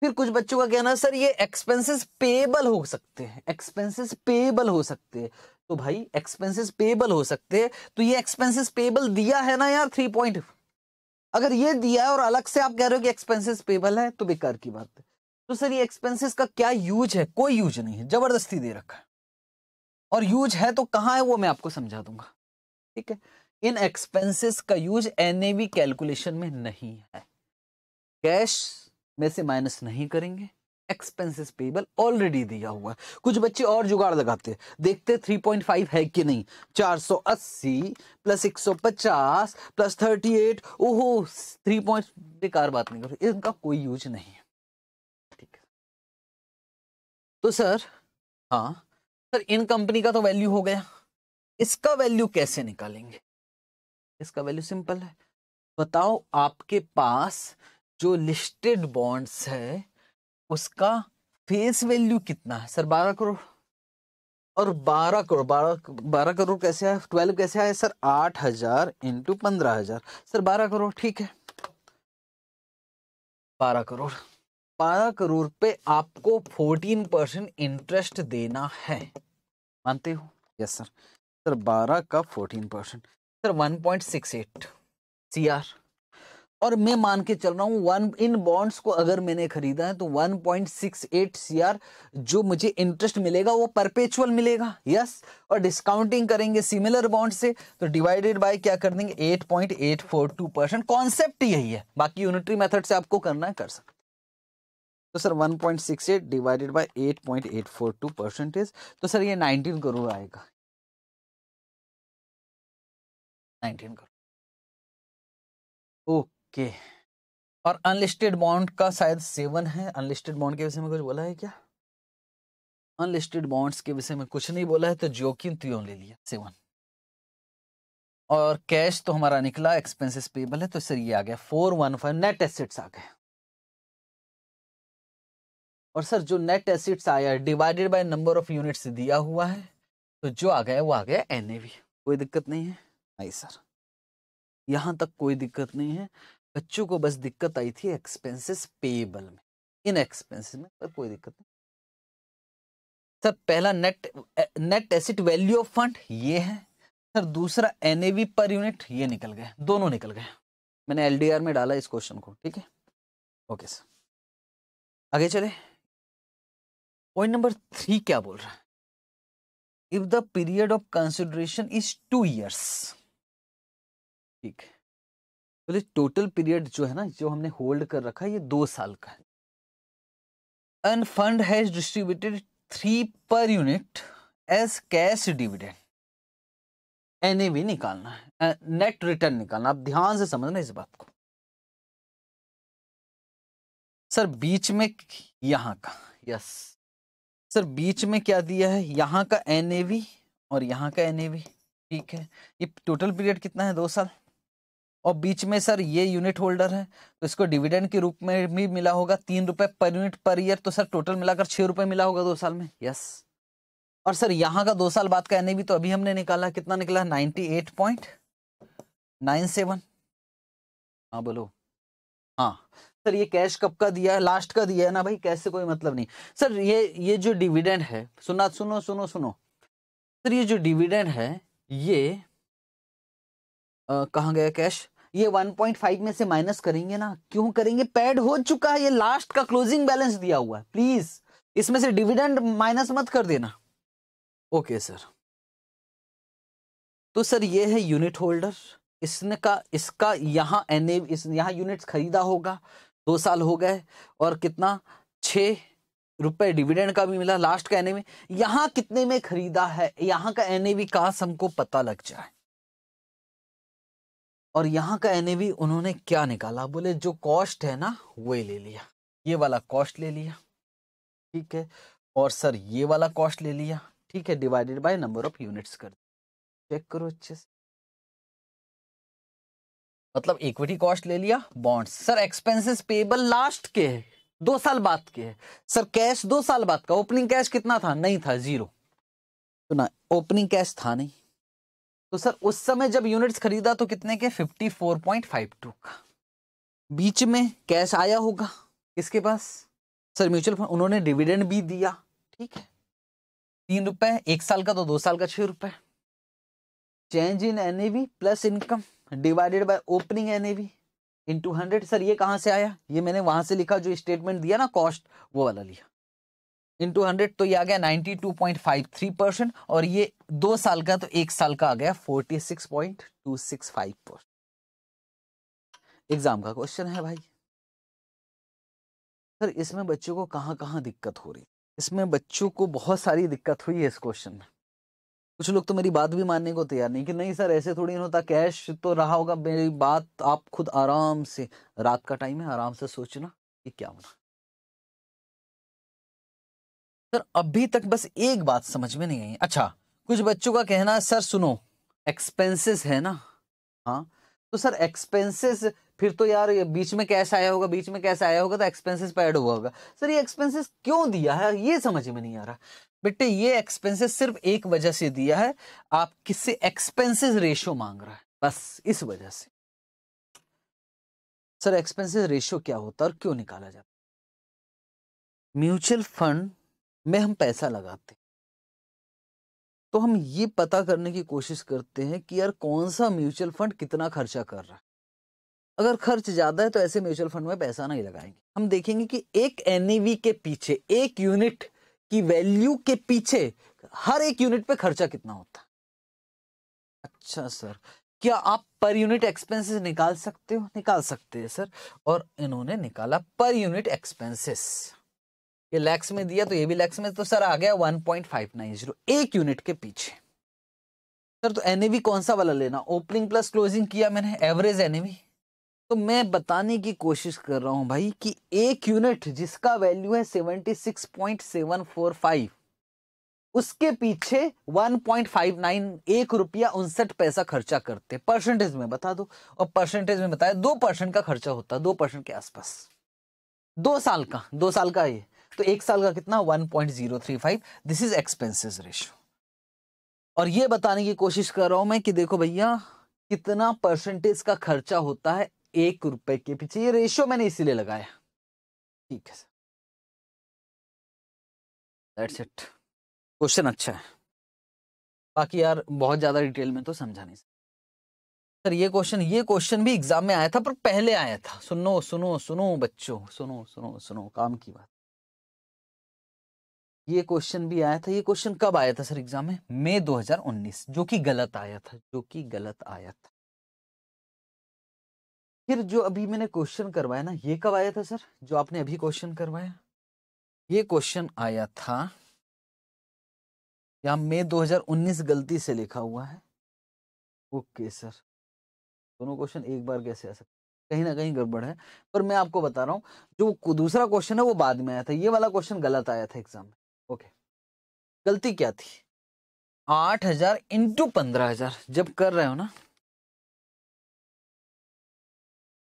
Speaker 2: फिर कुछ बच्चों का कहना सर ये एक्सपेंसेस पेबल हो सकते हैं एक्सपेंसेस पेबल हो सकते हैं तो भाई एक्सपेंसेस पेबल हो सकते हैं तो ये एक्सपेंसेस पेबल दिया है ना यार थ्री पॉइंट अगर ये दिया है और अलग से आप कह रहे हो कि एक्सपेंसेस पेबल है तो बेकार की बात है तो सर ये एक्सपेंसेस का क्या यूज है कोई यूज नहीं है जबरदस्ती दे रखा है और यूज है तो कहाँ है वो मैं आपको समझा दूंगा ठीक है इन एक्सपेंसेस का यूज एन कैलकुलेशन में नहीं है कैश में से माइनस नहीं करेंगे एक्सपेंसिस पेबल ऑलरेडी दिया हुआ है कुछ बच्चे और जुगाड़ लगाते हैं देखते 3.5 है कि नहीं 480 प्लस 150 प्लस 38 ओहो 3 पॉइंट बेकार बात नहीं करो इनका कोई यूज नहीं है ठीक है तो सर हाँ सर इन कंपनी का तो वैल्यू हो गया इसका वैल्यू कैसे निकालेंगे इसका वैल्यू सिंपल है बताओ आपके पास जो लिस्टेड बॉन्ड्स है उसका फेस वैल्यू कितना है सर बारह करोड़ और बारह करोड़ बारह बारह करोड़ कैसे आया ट्वेल्व कैसे आया सर आठ हजार इंटू पंद्रह हजार सर बारह करोड़ ठीक है बारह करोड़ बारह करोड़ पे आपको फोर्टीन परसेंट इंटरेस्ट देना है मानते हो यस सर सर बारह का fourteen percent sir one point six eight C R और मैं मान के चल रहा हूं वन इन बॉन्ड्स को अगर मैंने खरीदा है तो 1.68 सीआर जो मुझे इंटरेस्ट मिलेगा वो परपेचुअल मिलेगा यस और डिस्काउंटिंग करेंगे सिमिलर बॉन्ड से तो डिवाइडेड बाय क्या कर देंगे 8.842 परसेंट कॉन्सेप्ट यही है बाकी यूनिटरी मेथड से आपको करना है कर सकते तो sir 1.68 divided by eight percentage तो सर ये नाइनटीन करोड़ आएगा
Speaker 1: नाइनटीन करोड़ ओके
Speaker 2: ओके और अनलिस्टेड बॉन्ड का शायद सेवन है अनलिस्टेड बॉन्ड के विषय में कुछ बोला है क्या अनलिस्टेड बॉन्ड्स के विषय में कुछ नहीं बोला है तो जोखिम त्यों ले लिया सेवन और कैश तो हमारा निकला एक्सपेंसेस पेबल है तो सर ये आ गया four one five net assets आ गए और सर जो नेट एसेट्स आया divided by number of units दिया हुआ है तो जो आ गया वो आ गया एन कोई दिक्कत नहीं है नहीं सर यहाँ तक कोई दिक्कत नहीं है बच्चों को बस दिक्कत आई थी एक्सपेंसेस पेबल में इन एक्सपेंसेस में पर मतलब कोई दिक्कत नहीं सर पहला net net asset value of fund ये है सर दूसरा एन पर यूनिट ये निकल गए दोनों निकल गए मैंने एल में डाला इस क्वेश्चन को ठीक है ओके सर आगे चले
Speaker 1: पॉइंट नंबर थ्री क्या बोल रहा है if the period of consideration
Speaker 2: is two years ठीक है बोले टोटल पीरियड जो है ना जो हमने होल्ड कर रखा है ये दो साल का है and fund has distributed three per unit as cash dividend N भी निकालना है नेट uh, रिटर्न निकालना आप ध्यान से समझना इस बात को सर बीच में यहां का यस सर बीच में क्या दिया है यहां का एन और यहां का एन ठीक है ये टोटल पीरियड कितना है दो साल और बीच में सर ये यूनिट होल्डर है तो इसको डिविडेंड के रूप में भी मिला होगा तीन रुपए पर यूनिट पर ईयर तो सर टोटल मिलाकर छह रुपए मिला होगा दो साल में यस और सर यहाँ का दो साल बाद का भी तो अभी हमने निकाला कितना निकला ninety eight point nine seven हाँ बोलो हाँ सर ये कैश कब का दिया है लास्ट का दिया है ना भाई कैश से कोई मतलब नहीं सर ये ये जो डिविडेंड है सुना सुनो सुनो सुनो सर ये जो डिविडेंड है ये कहाँ गया कैश ये 1.5 में से माइनस करेंगे ना क्यों करेंगे पैड हो चुका है ये लास्ट का क्लोजिंग बैलेंस दिया हुआ है प्लीज इसमें से डिविडेंड माइनस मत कर देना ओके सर तो सर ये है यूनिट होल्डर इसने का इसका यहाँ एन इस यहाँ यूनिट्स खरीदा होगा दो साल हो गए और कितना छ रुपए डिविडेंड का भी मिला लास्ट का एन यहाँ कितने में खरीदा है यहां का एन ए कहाँ हमको पता लग जाए और यहाँ का एन उन्होंने क्या निकाला बोले जो कॉस्ट है ना वही ले लिया ये वाला कॉस्ट ले लिया ठीक है और सर ये वाला कॉस्ट ले लिया ठीक है divided by number of units कर चेक करो अच्छे से मतलब इक्विटी कॉस्ट ले लिया bonds sir expenses payable last के है दो साल बाद के है सर कैश दो साल बाद का ओपनिंग कैश कितना था नहीं था जीरो तो ना ओपनिंग कैश था नहीं तो सर उस समय जब यूनिट्स खरीदा तो कितने के 54.52 का बीच में कैश आया होगा किसके पास सर म्यूचुअल फंड उन्होंने डिविडेंड भी दिया ठीक है तीन रुपए एक साल का तो दो साल का छह रुपए change in N plus income divided by opening NAV into hundred sir ये कहाँ से आया ये मैंने वहां से लिखा जो स्टेटमेंट दिया ना कॉस्ट वो वाला लिया इंटू हंड्रेड तो ये आ गया ninety two point five three percent और ये दो साल का तो एक साल का आ गया forty six point two six five percent exam का क्वेश्चन है भाई सर इसमें बच्चों को कहाँ कहाँ दिक्कत हो रही इसमें बच्चों को बहुत सारी दिक्कत हुई है इस क्वेश्चन में कुछ लोग तो मेरी बात भी मानने को तैयार नहीं कि नहीं सर ऐसे थोड़ी नहीं होता कैश तो रहा होगा मेरी बात आप खुद आराम से रात का टाइम है आराम से सोचना कि क्या होना सर अभी तक बस एक बात समझ में नहीं आई अच्छा कुछ बच्चों का कहना है सर सुनो एक्सपेंसेस है ना हाँ तो सर एक्सपेंसेस फिर तो यार बीच में कैश आया होगा बीच में कैसे आया होगा तो एक्सपेंसेस पर ऐड हुआ होगा सर ये एक्सपेंसेस क्यों दिया है ये समझ में नहीं आ रहा बेटे ये एक्सपेंसेस सिर्फ एक वजह से दिया है आप किससे एक्सपेंसेस रेशियो मांग रहा है बस इस वजह से सर एक्सपेंसेस रेशियो क्या होता है और क्यों निकाला जाता म्यूचुअल फंड में हम पैसा लगाते हैं तो हम ये पता करने की कोशिश करते हैं कि यार कौन सा म्यूचुअल फंड कितना खर्चा कर रहा है अगर खर्च ज्यादा है तो ऐसे म्यूचुअल फंड में पैसा नहीं लगाएंगे हम देखेंगे कि एक एन e के पीछे एक यूनिट की वैल्यू के पीछे हर एक यूनिट पे खर्चा कितना होता अच्छा सर क्या आप पर यूनिट एक्सपेंसेस निकाल सकते हो निकाल सकते हैं सर और इन्होंने निकाला पर यूनिट एक्सपेंसेस ये लैक्स में दिया तो ये भी लैक्स में तो सर आ गया 1.590 एक यूनिट के पीछे सर तो एन कौन सा वाला लेना ओपनिंग प्लस क्लोजिंग किया मैंने एवरेज एन तो मैं बताने की कोशिश कर रहा हूं भाई कि एक यूनिट जिसका वैल्यू है 76.745 उसके पीछे 1.59 एक रुपया उनसठ पैसा खर्चा करते परसेंटेज में बता दो और परसेंटेज में बताया दो परसेंट का खर्चा होता है दो परसेंट के आसपास दो साल का दो साल का ये तो एक साल का कितना 1.035 दिस इज एक्सपेंसेस रेशियो और ये बताने की कोशिश कर रहा हूं मैं कि देखो भैया कितना परसेंटेज का खर्चा होता है एक रुपए के पीछे ये रेशियो मैंने इसीलिए लगाया ठीक है
Speaker 1: दैट्स इट क्वेश्चन अच्छा है
Speaker 2: बाकी यार बहुत ज्यादा डिटेल में तो समझा नहीं सर ये क्वेश्चन ये क्वेश्चन भी एग्जाम में आया था पर पहले आया था सुनो सुनो सुनो बच्चों सुनो सुनो सुनो काम की बात ये क्वेश्चन भी आया था ये क्वेश्चन कब आया था सर एग्जाम में मई 2019 जो कि गलत आया था जो कि गलत आया था फिर जो अभी मैंने क्वेश्चन करवाया ना ये कब आया था सर जो आपने अभी क्वेश्चन करवाया ये क्वेश्चन आया था या मई 2019 गलती से लिखा हुआ है ओके सर दोनों क्वेश्चन एक बार कैसे आ सकते कहीं ना कहीं गड़बड़ है पर मैं आपको बता रहा हूँ जो दूसरा क्वेश्चन है वो बाद में आया था ये वाला क्वेश्चन गलत आया था एग्जाम में गलती क्या थी आठ हजार इंटू पंद्रह
Speaker 1: हजार जब कर रहे हो ना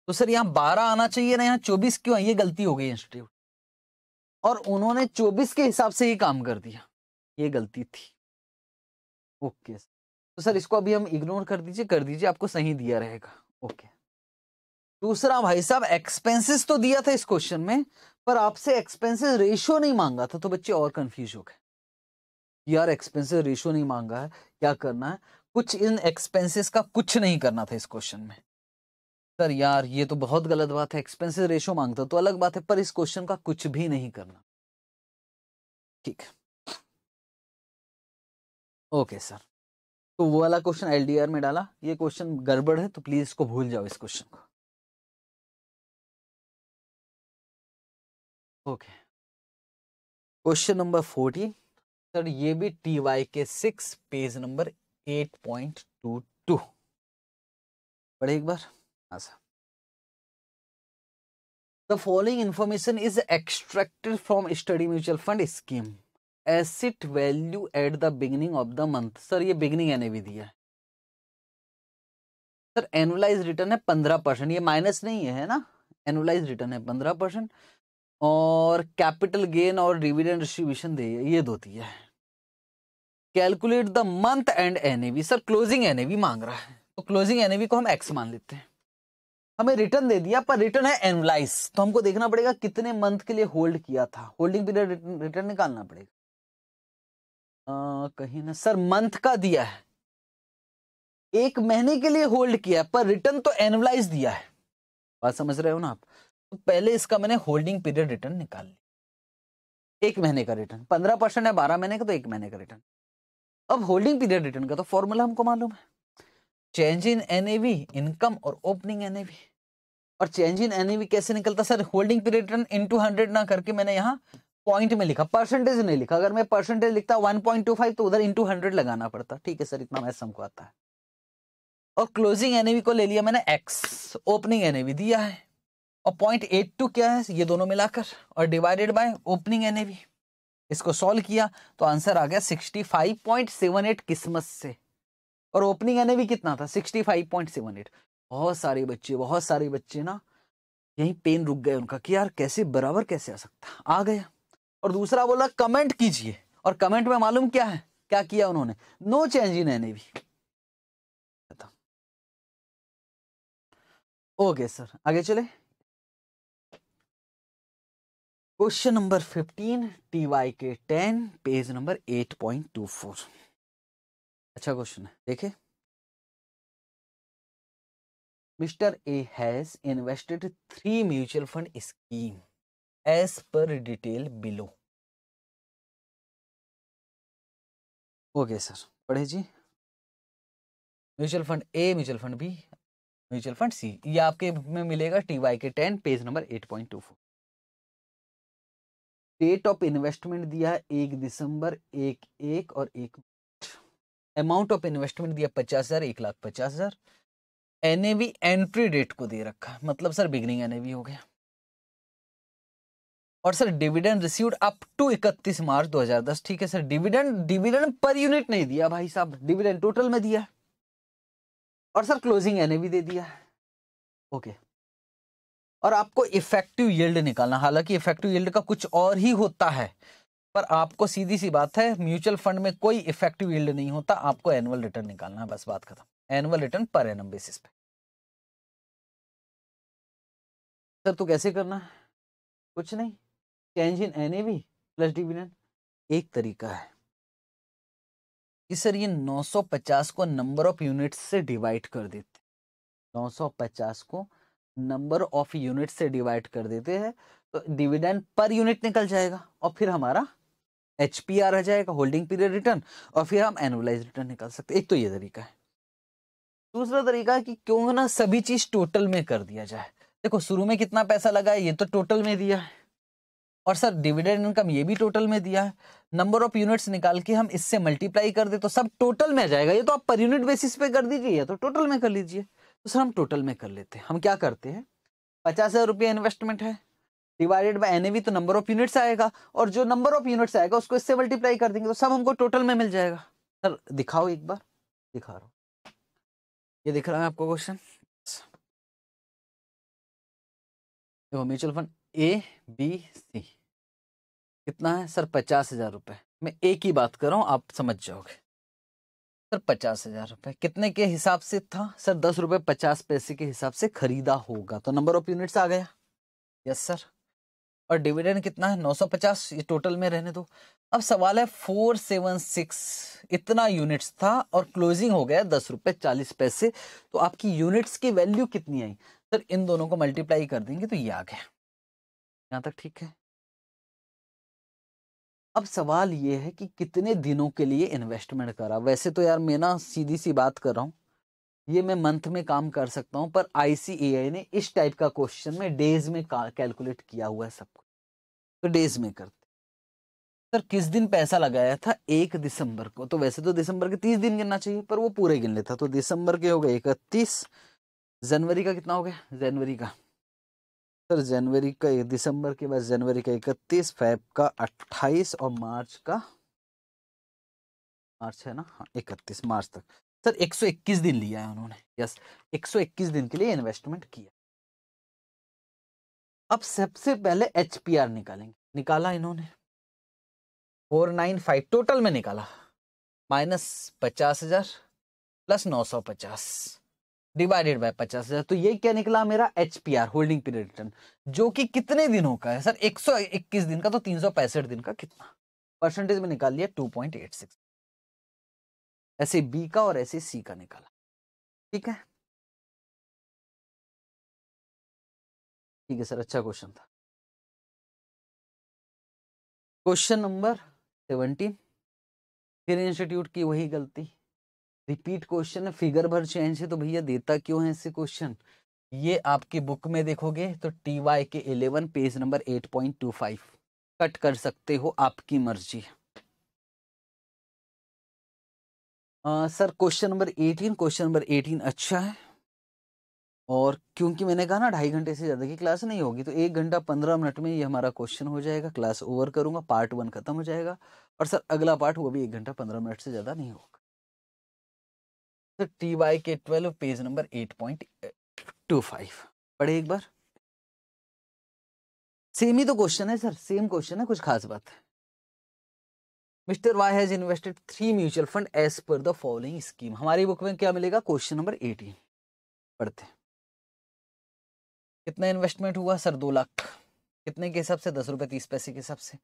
Speaker 1: तो सर यहाँ
Speaker 2: बारह आना चाहिए ना यहाँ चौबीस क्यों है ये गलती हो गई इंस्टीट्यूट और उन्होंने चौबीस के हिसाब से ही काम कर दिया ये गलती थी ओके सर तो सर इसको अभी हम इग्नोर कर दीजिए कर दीजिए आपको सही दिया रहेगा ओके दूसरा भाई साहब एक्सपेंसेस तो दिया था इस क्वेश्चन में पर आपसे एक्सपेंसेस रेशियो नहीं मांगा था तो बच्चे और कंफ्यूज हो गए कि यार एक्सपेंसेस रेशियो नहीं मांगा है क्या करना है कुछ इन एक्सपेंसेस का कुछ नहीं करना था इस क्वेश्चन में सर यार ये तो बहुत गलत बात है एक्सपेंसेस रेशियो मांगता तो अलग बात है पर इस क्वेश्चन का कुछ भी नहीं करना ठीक है ओके सर तो वो
Speaker 1: वाला क्वेश्चन एलडीआर में डाला ये क्वेश्चन गड़बड़ है तो प्लीज इसको भूल जाओ इस क्वेश्चन को okay
Speaker 2: question number forty sir ये भी T Y K six page number eight point two two पढ़े एक बार हाँ sir the following information is extracted from study mutual fund scheme asset value at the beginning of the month sir ये बिगिनिंग एने भी दिया है सर एनुलाइज रिटर्न है पंद्रह परसेंट ये माइनस नहीं है ना एनुअलाइज रिटर्न है पंद्रह परसेंट और कैपिटल गेन और डिविडेंड डिस्ट्रीब्यूशन दे ये दो देती है calculate the month end NAV sir closing NAV मांग रहा है तो क्लोजिंग एनएवी को हम एक्स मान लेते हैं हमें रिटर्न दे दिया पर रिटर्न है एनुलाइज तो हमको देखना पड़ेगा कितने मंथ के लिए होल्ड किया था होल्डिंग पीरियड रिटर्न निकालना पड़ेगा आ, कहीं ना सर मंथ का दिया है एक महीने के लिए होल्ड किया पर रिटर्न तो एनुलाइज दिया है बात समझ रहे हो ना आप तो पहले इसका मैंने होल्डिंग पीरियड रिटर्न निकाल लिया एक महीने का रिटर्न पंद्रह परसेंट है बारह महीने का तो एक महीने का रिटर्न अब होल्डिंग पीरियड रिटर्न का तो फॉर्मूला हमको मालूम है चेंज इन एन इनकम और ओपनिंग एनएवी और चेंज इन एन कैसे निकलता sir holding period return to hundred ना करके मैंने यहाँ पॉइंट में लिखा परसेंटेज नहीं लिखा अगर मैं परसेंटेज लिखता 1.25 तो उधर इंटू हंड्रेड लगाना पड़ता ठीक है सर इतना मैं समझ आता है और क्लोजिंग एनएवी को ले लिया मैंने एक्स ओपनिंग एनएवी दिया है और पॉइंट एट टू क्या है ये दोनों मिलाकर और डिवाइडेड बाय ओपनिंग एन इसको सॉल्व किया तो आंसर आ गया sixty five point seven eight किस्मत से और ओपनिंग एन कितना था sixty five point seven eight बहुत सारे बच्चे बहुत सारे बच्चे ना यही पेन रुक गए उनका कि यार कैसे बराबर कैसे आ सकता आ गया और दूसरा बोला कमेंट कीजिए और कमेंट में मालूम क्या है क्या किया उन्होंने no change in N okay sir आगे चले question number fifteen T Y K ten page number eight point two four अच्छा क्वेश्चन है देखे mister A has invested three mutual fund scheme as per detail below
Speaker 1: okay sir पढ़े जी
Speaker 2: mutual fund A mutual fund B mutual fund C ये आपके में मिलेगा T Y K ten page number eight point two four date of investment दिया है एक दिसंबर एक एक और एक अमाउंट ऑफ इन्वेस्टमेंट दिया पचास हज़ार एक लाख पचास हज़ार एन एंट्री डेट को दे रखा मतलब सर बिगनिंग एन हो गया और sir dividend received up to 31 March 2010 ठीक है sir dividend dividend per unit नहीं दिया भाई साहब डिविडेंड टोटल में दिया और सर क्लोजिंग एन दे दिया ओके और आपको इफेक्टिव यील्ड निकालना हालांकि इफेक्टिव यील्ड का कुछ और ही होता है पर आपको सीधी सी बात है म्यूचुअल फंड में कोई इफेक्टिव यील्ड नहीं होता आपको एनुअल रिटर्न निकालना है बस बात खत्म एनुअल रिटर्न पर एन बेसिस पे सर तो कैसे करना है कुछ नहीं change in N plus dividend एक तरीका है कि सर ये 950 को नंबर ऑफ यूनिट से डिवाइड कर देते 950 को नंबर ऑफ यूनिट से डिवाइड कर देते हैं तो डिविडेंड पर यूनिट निकल जाएगा और फिर हमारा एच पी आर आ जाएगा होल्डिंग पीरियड रिटर्न और फिर हम एनुअलाइज रिटर्न निकाल सकते एक तो ये तरीका है दूसरा तरीका है कि क्यों ना सभी चीज टोटल में कर दिया जाए देखो शुरू में कितना पैसा लगा है ये तो टोटल में दिया है और सर डिविडेंड इनकम ये भी टोटल में दिया है नंबर ऑफ यूनिट्स निकाल के हम इससे मल्टीप्लाई कर दे तो सब टोटल में आ जाएगा ये तो आप पर यूनिट बेसिस पे कर दीजिए या तो टोटल में कर लीजिए सर हम टोटल में कर लेते हैं हम क्या करते हैं पचास हज़ार रुपया इन्वेस्टमेंट है डिवाइडेड बाय एनएवी तो नंबर ऑफ यूनिट्स आएगा और जो नंबर ऑफ यूनिट्स आएगा उसको इससे मल्टीप्लाई कर देंगे तो सब हमको टोटल में मिल जाएगा सर दिखाओ एक बार दिखा रहा हूँ ये दिख रहा है आपको क्वेश्चन देखो mutual fund A B C कितना है सर पचास हजार रुपये मैं ए की बात कर रहा हूँ आप समझ जाओगे सर पचास हजार रुपये कितने के हिसाब से था सर दस रुपये पचास पैसे के हिसाब से खरीदा होगा तो नंबर ऑफ यूनिट्स आ गया यस सर और डिविडेंड कितना है नौ सौ पचास ये टोटल में रहने दो अब सवाल है फोर सेवन सिक्स इतना यूनिट्स था और क्लोजिंग हो गया दस रुपये चालीस पैसे तो आपकी यूनिट्स की वैल्यू कितनी आई सर इन दोनों को मल्टीप्लाई कर देंगे तो ये आ गया यहाँ तक ठीक है अब सवाल ये है कि कितने दिनों के लिए इन्वेस्टमेंट करा वैसे तो यार मैं ना सीधी सी बात कर रहा हूँ ये मैं मंथ में काम कर सकता हूँ पर आई ने इस टाइप का क्वेश्चन में डेज में कैलकुलेट किया हुआ है सब कुछ तो डेज में करते सर किस दिन पैसा लगाया था एक दिसंबर को तो वैसे तो दिसंबर के तीस दिन गिनना चाहिए पर वो पूरे गिन लेता तो दिसंबर के हो गए इकतीस जनवरी का कितना हो गया जनवरी का सर जनवरी का दिसंबर के बाद जनवरी का इकतीस फेब का अट्ठाईस और मार्च का मार्च है ना हाँ इकतीस मार्च तक सर 121 दिन लिया है उन्होंने यस 121 दिन के लिए इन्वेस्टमेंट किया अब सबसे पहले एच निकालेंगे निकाला इन्होंने फोर नाइन फाइव टोटल में निकाला माइनस पचास हजार प्लस नौ सौ पचास डिवाइडेड बाय पचास हजार तो ये क्या निकला मेरा H P R holding period return जो कि कितने दिनों का है सर एक सौ इक्कीस दिन का तो तीन सौ पैंसठ दिन का कितना परसेंटेज में निकाल लिया टू पॉइंट एट सिक्स ऐसे बी का और ऐसे सी
Speaker 1: का निकाला ठीक है ठीक है सर अच्छा क्वेश्चन था क्वेश्चन नंबर
Speaker 2: सेवनटीन फिर इंस्टीट्यूट की वही गलती रिपीट क्वेश्चन है फिगर भर चेंज है तो भैया देता क्यों है ऐसे क्वेश्चन ये आपकी बुक में देखोगे तो T Y K eleven page number eight point two five cut कर सकते हो आपकी मर्जी आ, sir question number eighteen question number eighteen अच्छा है और क्योंकि मैंने कहा ना ढाई घंटे से ज़्यादा की क्लास नहीं होगी तो एक घंटा पंद्रह मिनट में ये हमारा क्वेश्चन हो जाएगा क्लास ओवर करूंगा पार्ट वन खत्म हो जाएगा और सर अगला पार्ट वो भी एक घंटा पंद्रह मिनट से ज़्यादा नहीं होगा T Y K twelve page number eight point two five पढ़े एक बार सेम ही तो क्वेश्चन है सर सेम क्वेश्चन है कुछ खास बात है mister Y has invested three mutual fund as per the following scheme हमारी बुक में क्या मिलेगा क्वेश्चन नंबर एटीन पढ़ते कितना इन्वेस्टमेंट हुआ सर दो लाख कितने के हिसाब से दस रुपए तीस पैसे के हिसाब से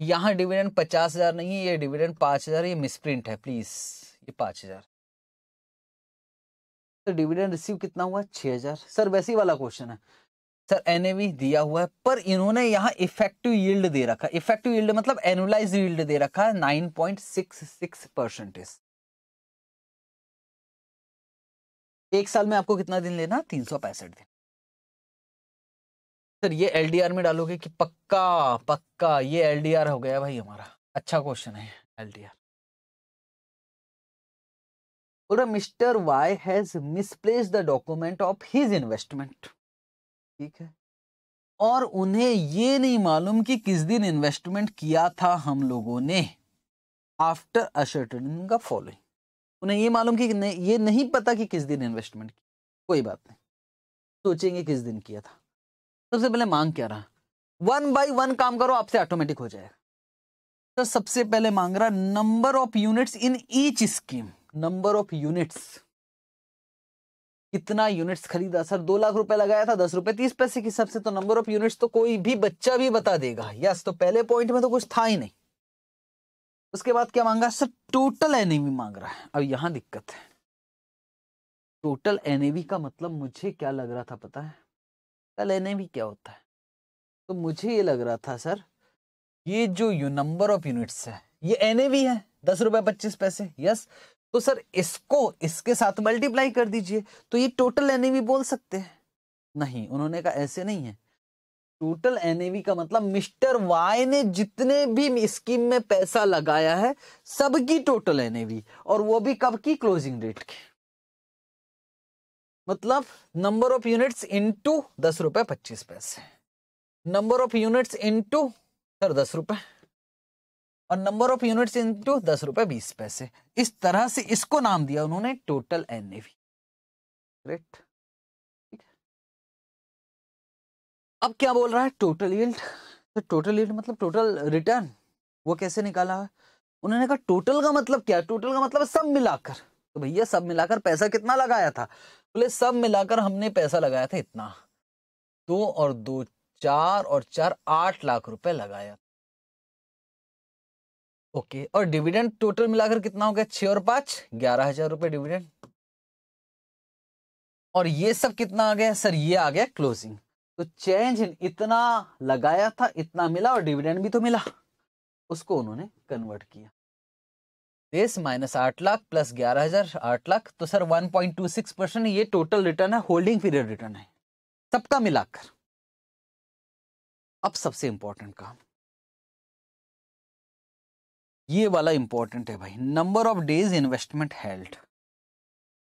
Speaker 2: यहाँ डिविडेंड पचास हज़ार नहीं है ये डिविडेंड पाँच हज़ार ये मिसप्रिंट है प्लीज़ ये पाँच हज़ार तो डिविडेंड रिसीव कितना हुआ छह हजार सर वैसे वाला क्वेश्चन है सर एन दिया हुआ है पर इन्होंने यहाँ इफेक्टिव यील्ड दे रखा है इफेक्टिव यील्ड मतलब एनुलाइज यील्ड दे रखा है nine point six six percentage एक साल में आपको कितना दिन लेना तीन सौ पैंसठ दिन सर ये एलडीआर में डालोगे कि पक्का पक्का ये एलडीआर हो गया भाई हमारा अच्छा क्वेश्चन है एलडीआर बोल mister Y has misplace the document of his investment ठीक है और उन्हें ये नहीं मालूम कि किस दिन इन्वेस्टमेंट किया था हम लोगों ने आफ्टर अशर्टेड का फॉलोइंग उन्हें ये मालूम कि ये नहीं पता कि किस दिन इन्वेस्टमेंट कोई बात नहीं सोचेंगे किस दिन किया था सबसे पहले मांग क्या रहा वन बाई वन काम करो आपसे ऑटोमेटिक हो जाएगा तो सबसे पहले मांग रहा number of units in each scheme number of units कितना यूनिट्स खरीदा सर दो लाख रुपए लगाया था दस रुपए तीस पैसे के हिसाब से तो नंबर ऑफ यूनिट्स तो कोई भी बच्चा भी बता देगा यस तो पहले पॉइंट में तो कुछ था ही नहीं उसके बाद क्या मांगा सर टोटल एनएवी मांग रहा है अब यहां दिक्कत है टोटल एनएवी का मतलब मुझे क्या लग रहा था पता है टोटल एनएवी क्या होता है तो मुझे ये लग रहा था सर ये जो नंबर ऑफ यूनिट्स है ये एनएवी है दस रुपए पच्चीस पैसे यस तो सर इसको इसके साथ मल्टीप्लाई कर दीजिए तो ये टोटल एनएवी बोल सकते हैं नहीं उन्होंने कहा ऐसे नहीं है टोटल एनएवी का मतलब मिस्टर वाई ने जितने भी स्कीम में पैसा लगाया है सबकी टोटल एनएवी और वो भी कब की क्लोजिंग डेट की मतलब नंबर ऑफ यूनिट्स इंटू दस रुपए पच्चीस पैसे number of units into sir दस रुपए और नंबर ऑफ यूनिट्स इंटू दस रुपए बीस पैसे इस तरह से इसको नाम दिया उन्होंने टोटल एन एवी ग्रेट अब क्या बोल रहा है टोटल यील्ड तो टोटल यील्ड मतलब टोटल रिटर्न वो कैसे निकाला है उन्होंने कहा टोटल का मतलब क्या टोटल का मतलब सब मिलाकर तो भैया सब मिलाकर पैसा कितना लगाया था बोले तो सब मिलाकर हमने पैसा लगाया था इतना दो और दो चार और चार आठ लाख रुपए लगाया ओके okay, और डिविडेंड टोटल मिलाकर कितना हो गया छ और पांच ग्यारह हजार रुपये डिविडेंड और ये सब कितना आ गया सर ये आ गया क्लोजिंग तो चेंज इन इतना लगाया था इतना मिला और डिविडेंड भी तो मिला उसको उन्होंने कन्वर्ट किया बेस माइनस आठ लाख प्लस ग्यारह हजार आठ लाख तो sir one point two six percent ये टोटल रिटर्न है होल्डिंग पीरियड रिटर्न है सबका मिलाकर
Speaker 1: अब सबसे इंपॉर्टेंट काम
Speaker 2: ये वाला इंपॉर्टेंट है भाई number of days investment held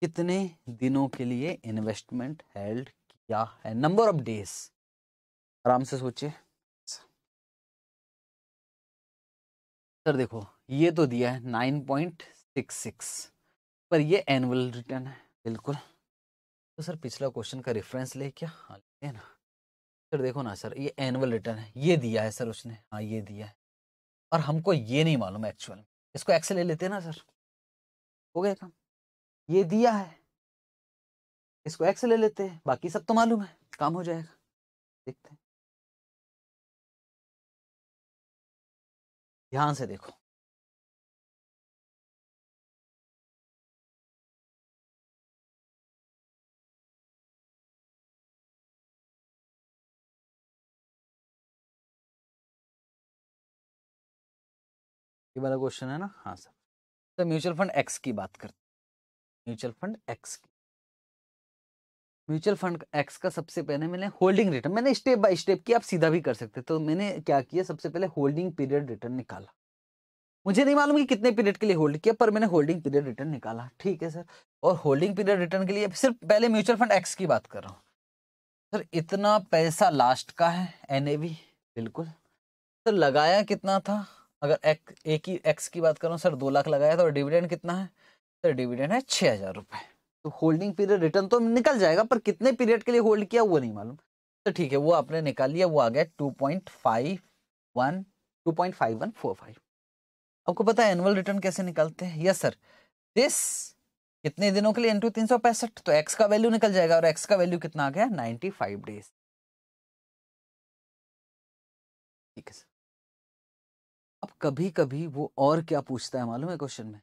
Speaker 2: कितने दिनों के लिए इन्वेस्टमेंट हेल्ड किया है नंबर ऑफ डेज आराम से सोचिए सर देखो ये तो दिया है नाइन पॉइंट सिक्स सिक्स पर ये एनुअल रिटर्न है बिल्कुल तो सर पिछला क्वेश्चन का रेफरेंस ले क्या हाँ लेते हैं ना सर देखो ना सर ये एनुअल रिटर्न है ये दिया है सर उसने हाँ ये दिया है और हमको ये नहीं मालूम एक्चुअल इसको एक्स ले लेते ना सर हो गया काम ये दिया है इसको एक्स ले लेते हैं बाकी सब तो मालूम है काम हो जाएगा
Speaker 1: देखते हैं ध्यान से देखो
Speaker 2: ये वाला क्वेश्चन है ना हाँ सर तो म्यूचुअल फंड एक्स की बात करते म्यूचुअल फंड एक्स की म्यूचुअल फंड एक्स का सबसे पहले मैंने होल्डिंग रिटर्न मैंने स्टेप बाय स्टेप किया आप सीधा भी कर सकते तो मैंने क्या किया सबसे पहले होल्डिंग पीरियड रिटर्न निकाला मुझे नहीं मालूम कि कितने पीरियड के लिए होल्ड किया पर मैंने होल्डिंग पीरियड रिटर्न निकाला ठीक है सर और होल्डिंग पीरियड रिटर्न के लिए सिर्फ पहले म्यूचुअल फंड एक्स की बात कर रहा हूँ सर इतना पैसा लास्ट का है एन बिल्कुल सर लगाया कितना था अगर एक एक ही एक्स की बात करूँ सर दो लाख लगाया था और डिविडेंड कितना है सर डिविडेंड है छः हज़ार रुपये तो होल्डिंग पीरियड रिटर्न तो निकल जाएगा पर कितने पीरियड के लिए होल्ड किया वो नहीं मालूम तो ठीक है वो आपने निकाल लिया वो आ गया two point five one two point five one four five आपको पता है एनुअल रिटर्न कैसे निकालते हैं यस सर दिस कितने दिनों के लिए इंटू तीन सौ पैंसठ तो एक्स का वैल्यू निकल जाएगा और एक्स का वैल्यू कितना आ गया नाइन्टी फाइव डेज
Speaker 1: ठीक है सर अब कभी
Speaker 2: कभी वो और क्या पूछता है मालूम है क्वेश्चन में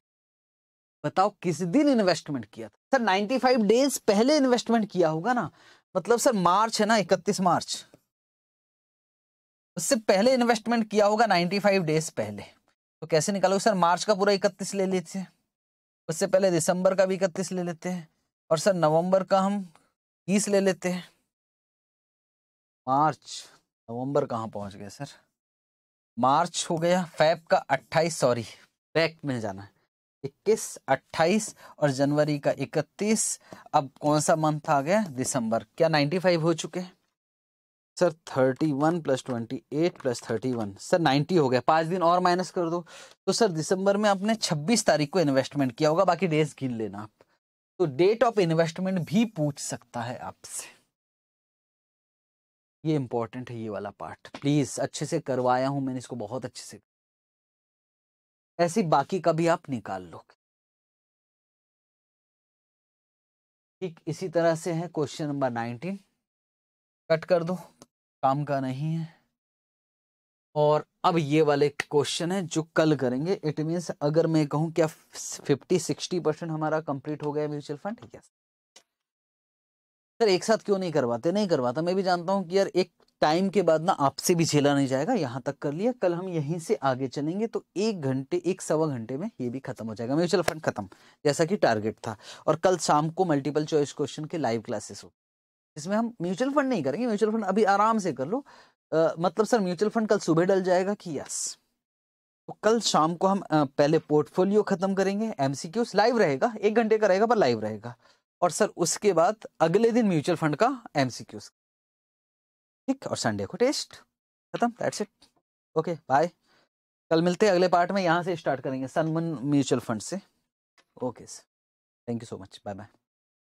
Speaker 2: बताओ किस दिन इन्वेस्टमेंट किया था सर 95 डेज पहले इन्वेस्टमेंट किया होगा ना मतलब सर मार्च है ना 31 मार्च उससे पहले इन्वेस्टमेंट किया होगा 95 डेज पहले तो कैसे निकालोगे सर मार्च का पूरा 31 ले लेते हैं उससे पहले दिसंबर का भी 31 ले लेते हैं और सर नवंबर का हम 30 ले लेते हैं मार्च नवंबर कहाँ पहुंच गए सर मार्च हो गया फैब का अट्ठाईस सॉरी बैक में जाना है इक्कीस अट्ठाईस और जनवरी का इकतीस अब कौन सा मंथ आ गया दिसंबर क्या नाइन्टी फाइव हो चुके हैं sir thirty one plus twenty eight plus thirty one sir ninety हो गया पाँच दिन और माइनस कर दो तो सर दिसंबर में आपने छब्बीस तारीख को इन्वेस्टमेंट किया होगा बाकी डेज गिन लेना आप तो डेट ऑफ इन्वेस्टमेंट भी पूछ सकता है आपसे ये इम्पोर्टेंट है ये वाला पार्ट प्लीज़ अच्छे से करवाया हूं मैंने इसको बहुत अच्छे से ऐसी बाकी का भी आप निकाल लो ठीक इसी तरह से है क्वेश्चन नंबर नाइनटीन कट कर दो काम का नहीं है और अब ये वाले क्वेश्चन है जो कल करेंगे इट मीन्स अगर मैं कहूँ क्या फिफ्टी सिक्सटी परसेंट हमारा कंप्लीट हो गया म्यूचुअल फंड यस सर एक साथ क्यों नहीं करवाते नहीं करवाता मैं भी जानता हूँ कि यार एक टाइम के बाद ना आपसे भी झेला नहीं जाएगा यहाँ तक कर लिया कल हम यहीं से आगे चलेंगे तो एक घंटे एक सवा घंटे में ये भी खत्म हो जाएगा म्यूचुअल फंड खत्म जैसा कि टारगेट था और कल शाम को मल्टीपल चॉइस क्वेश्चन के लाइव क्लासेस हो इसमें हम म्यूचुअल फंड नहीं करेंगे म्यूचुअल फंड अभी आराम से कर लो आ, मतलब सर म्यूचुअल फंड कल सुबह डल जाएगा कि यस तो कल शाम को हम आ, पहले पोर्टफोलियो खत्म करेंगे एमसीक्यूस लाइव रहेगा एक घंटे का रहेगा पर लाइव रहेगा और सर उसके बाद अगले दिन म्यूचुअल फंड का एम ठीक और संडे को टेस्ट खत्म दैट्स इट ओके बाय कल मिलते हैं अगले पार्ट में यहाँ से स्टार्ट करेंगे सनमन म्यूचुअल फंड से okay sir thank you so much bye
Speaker 1: bye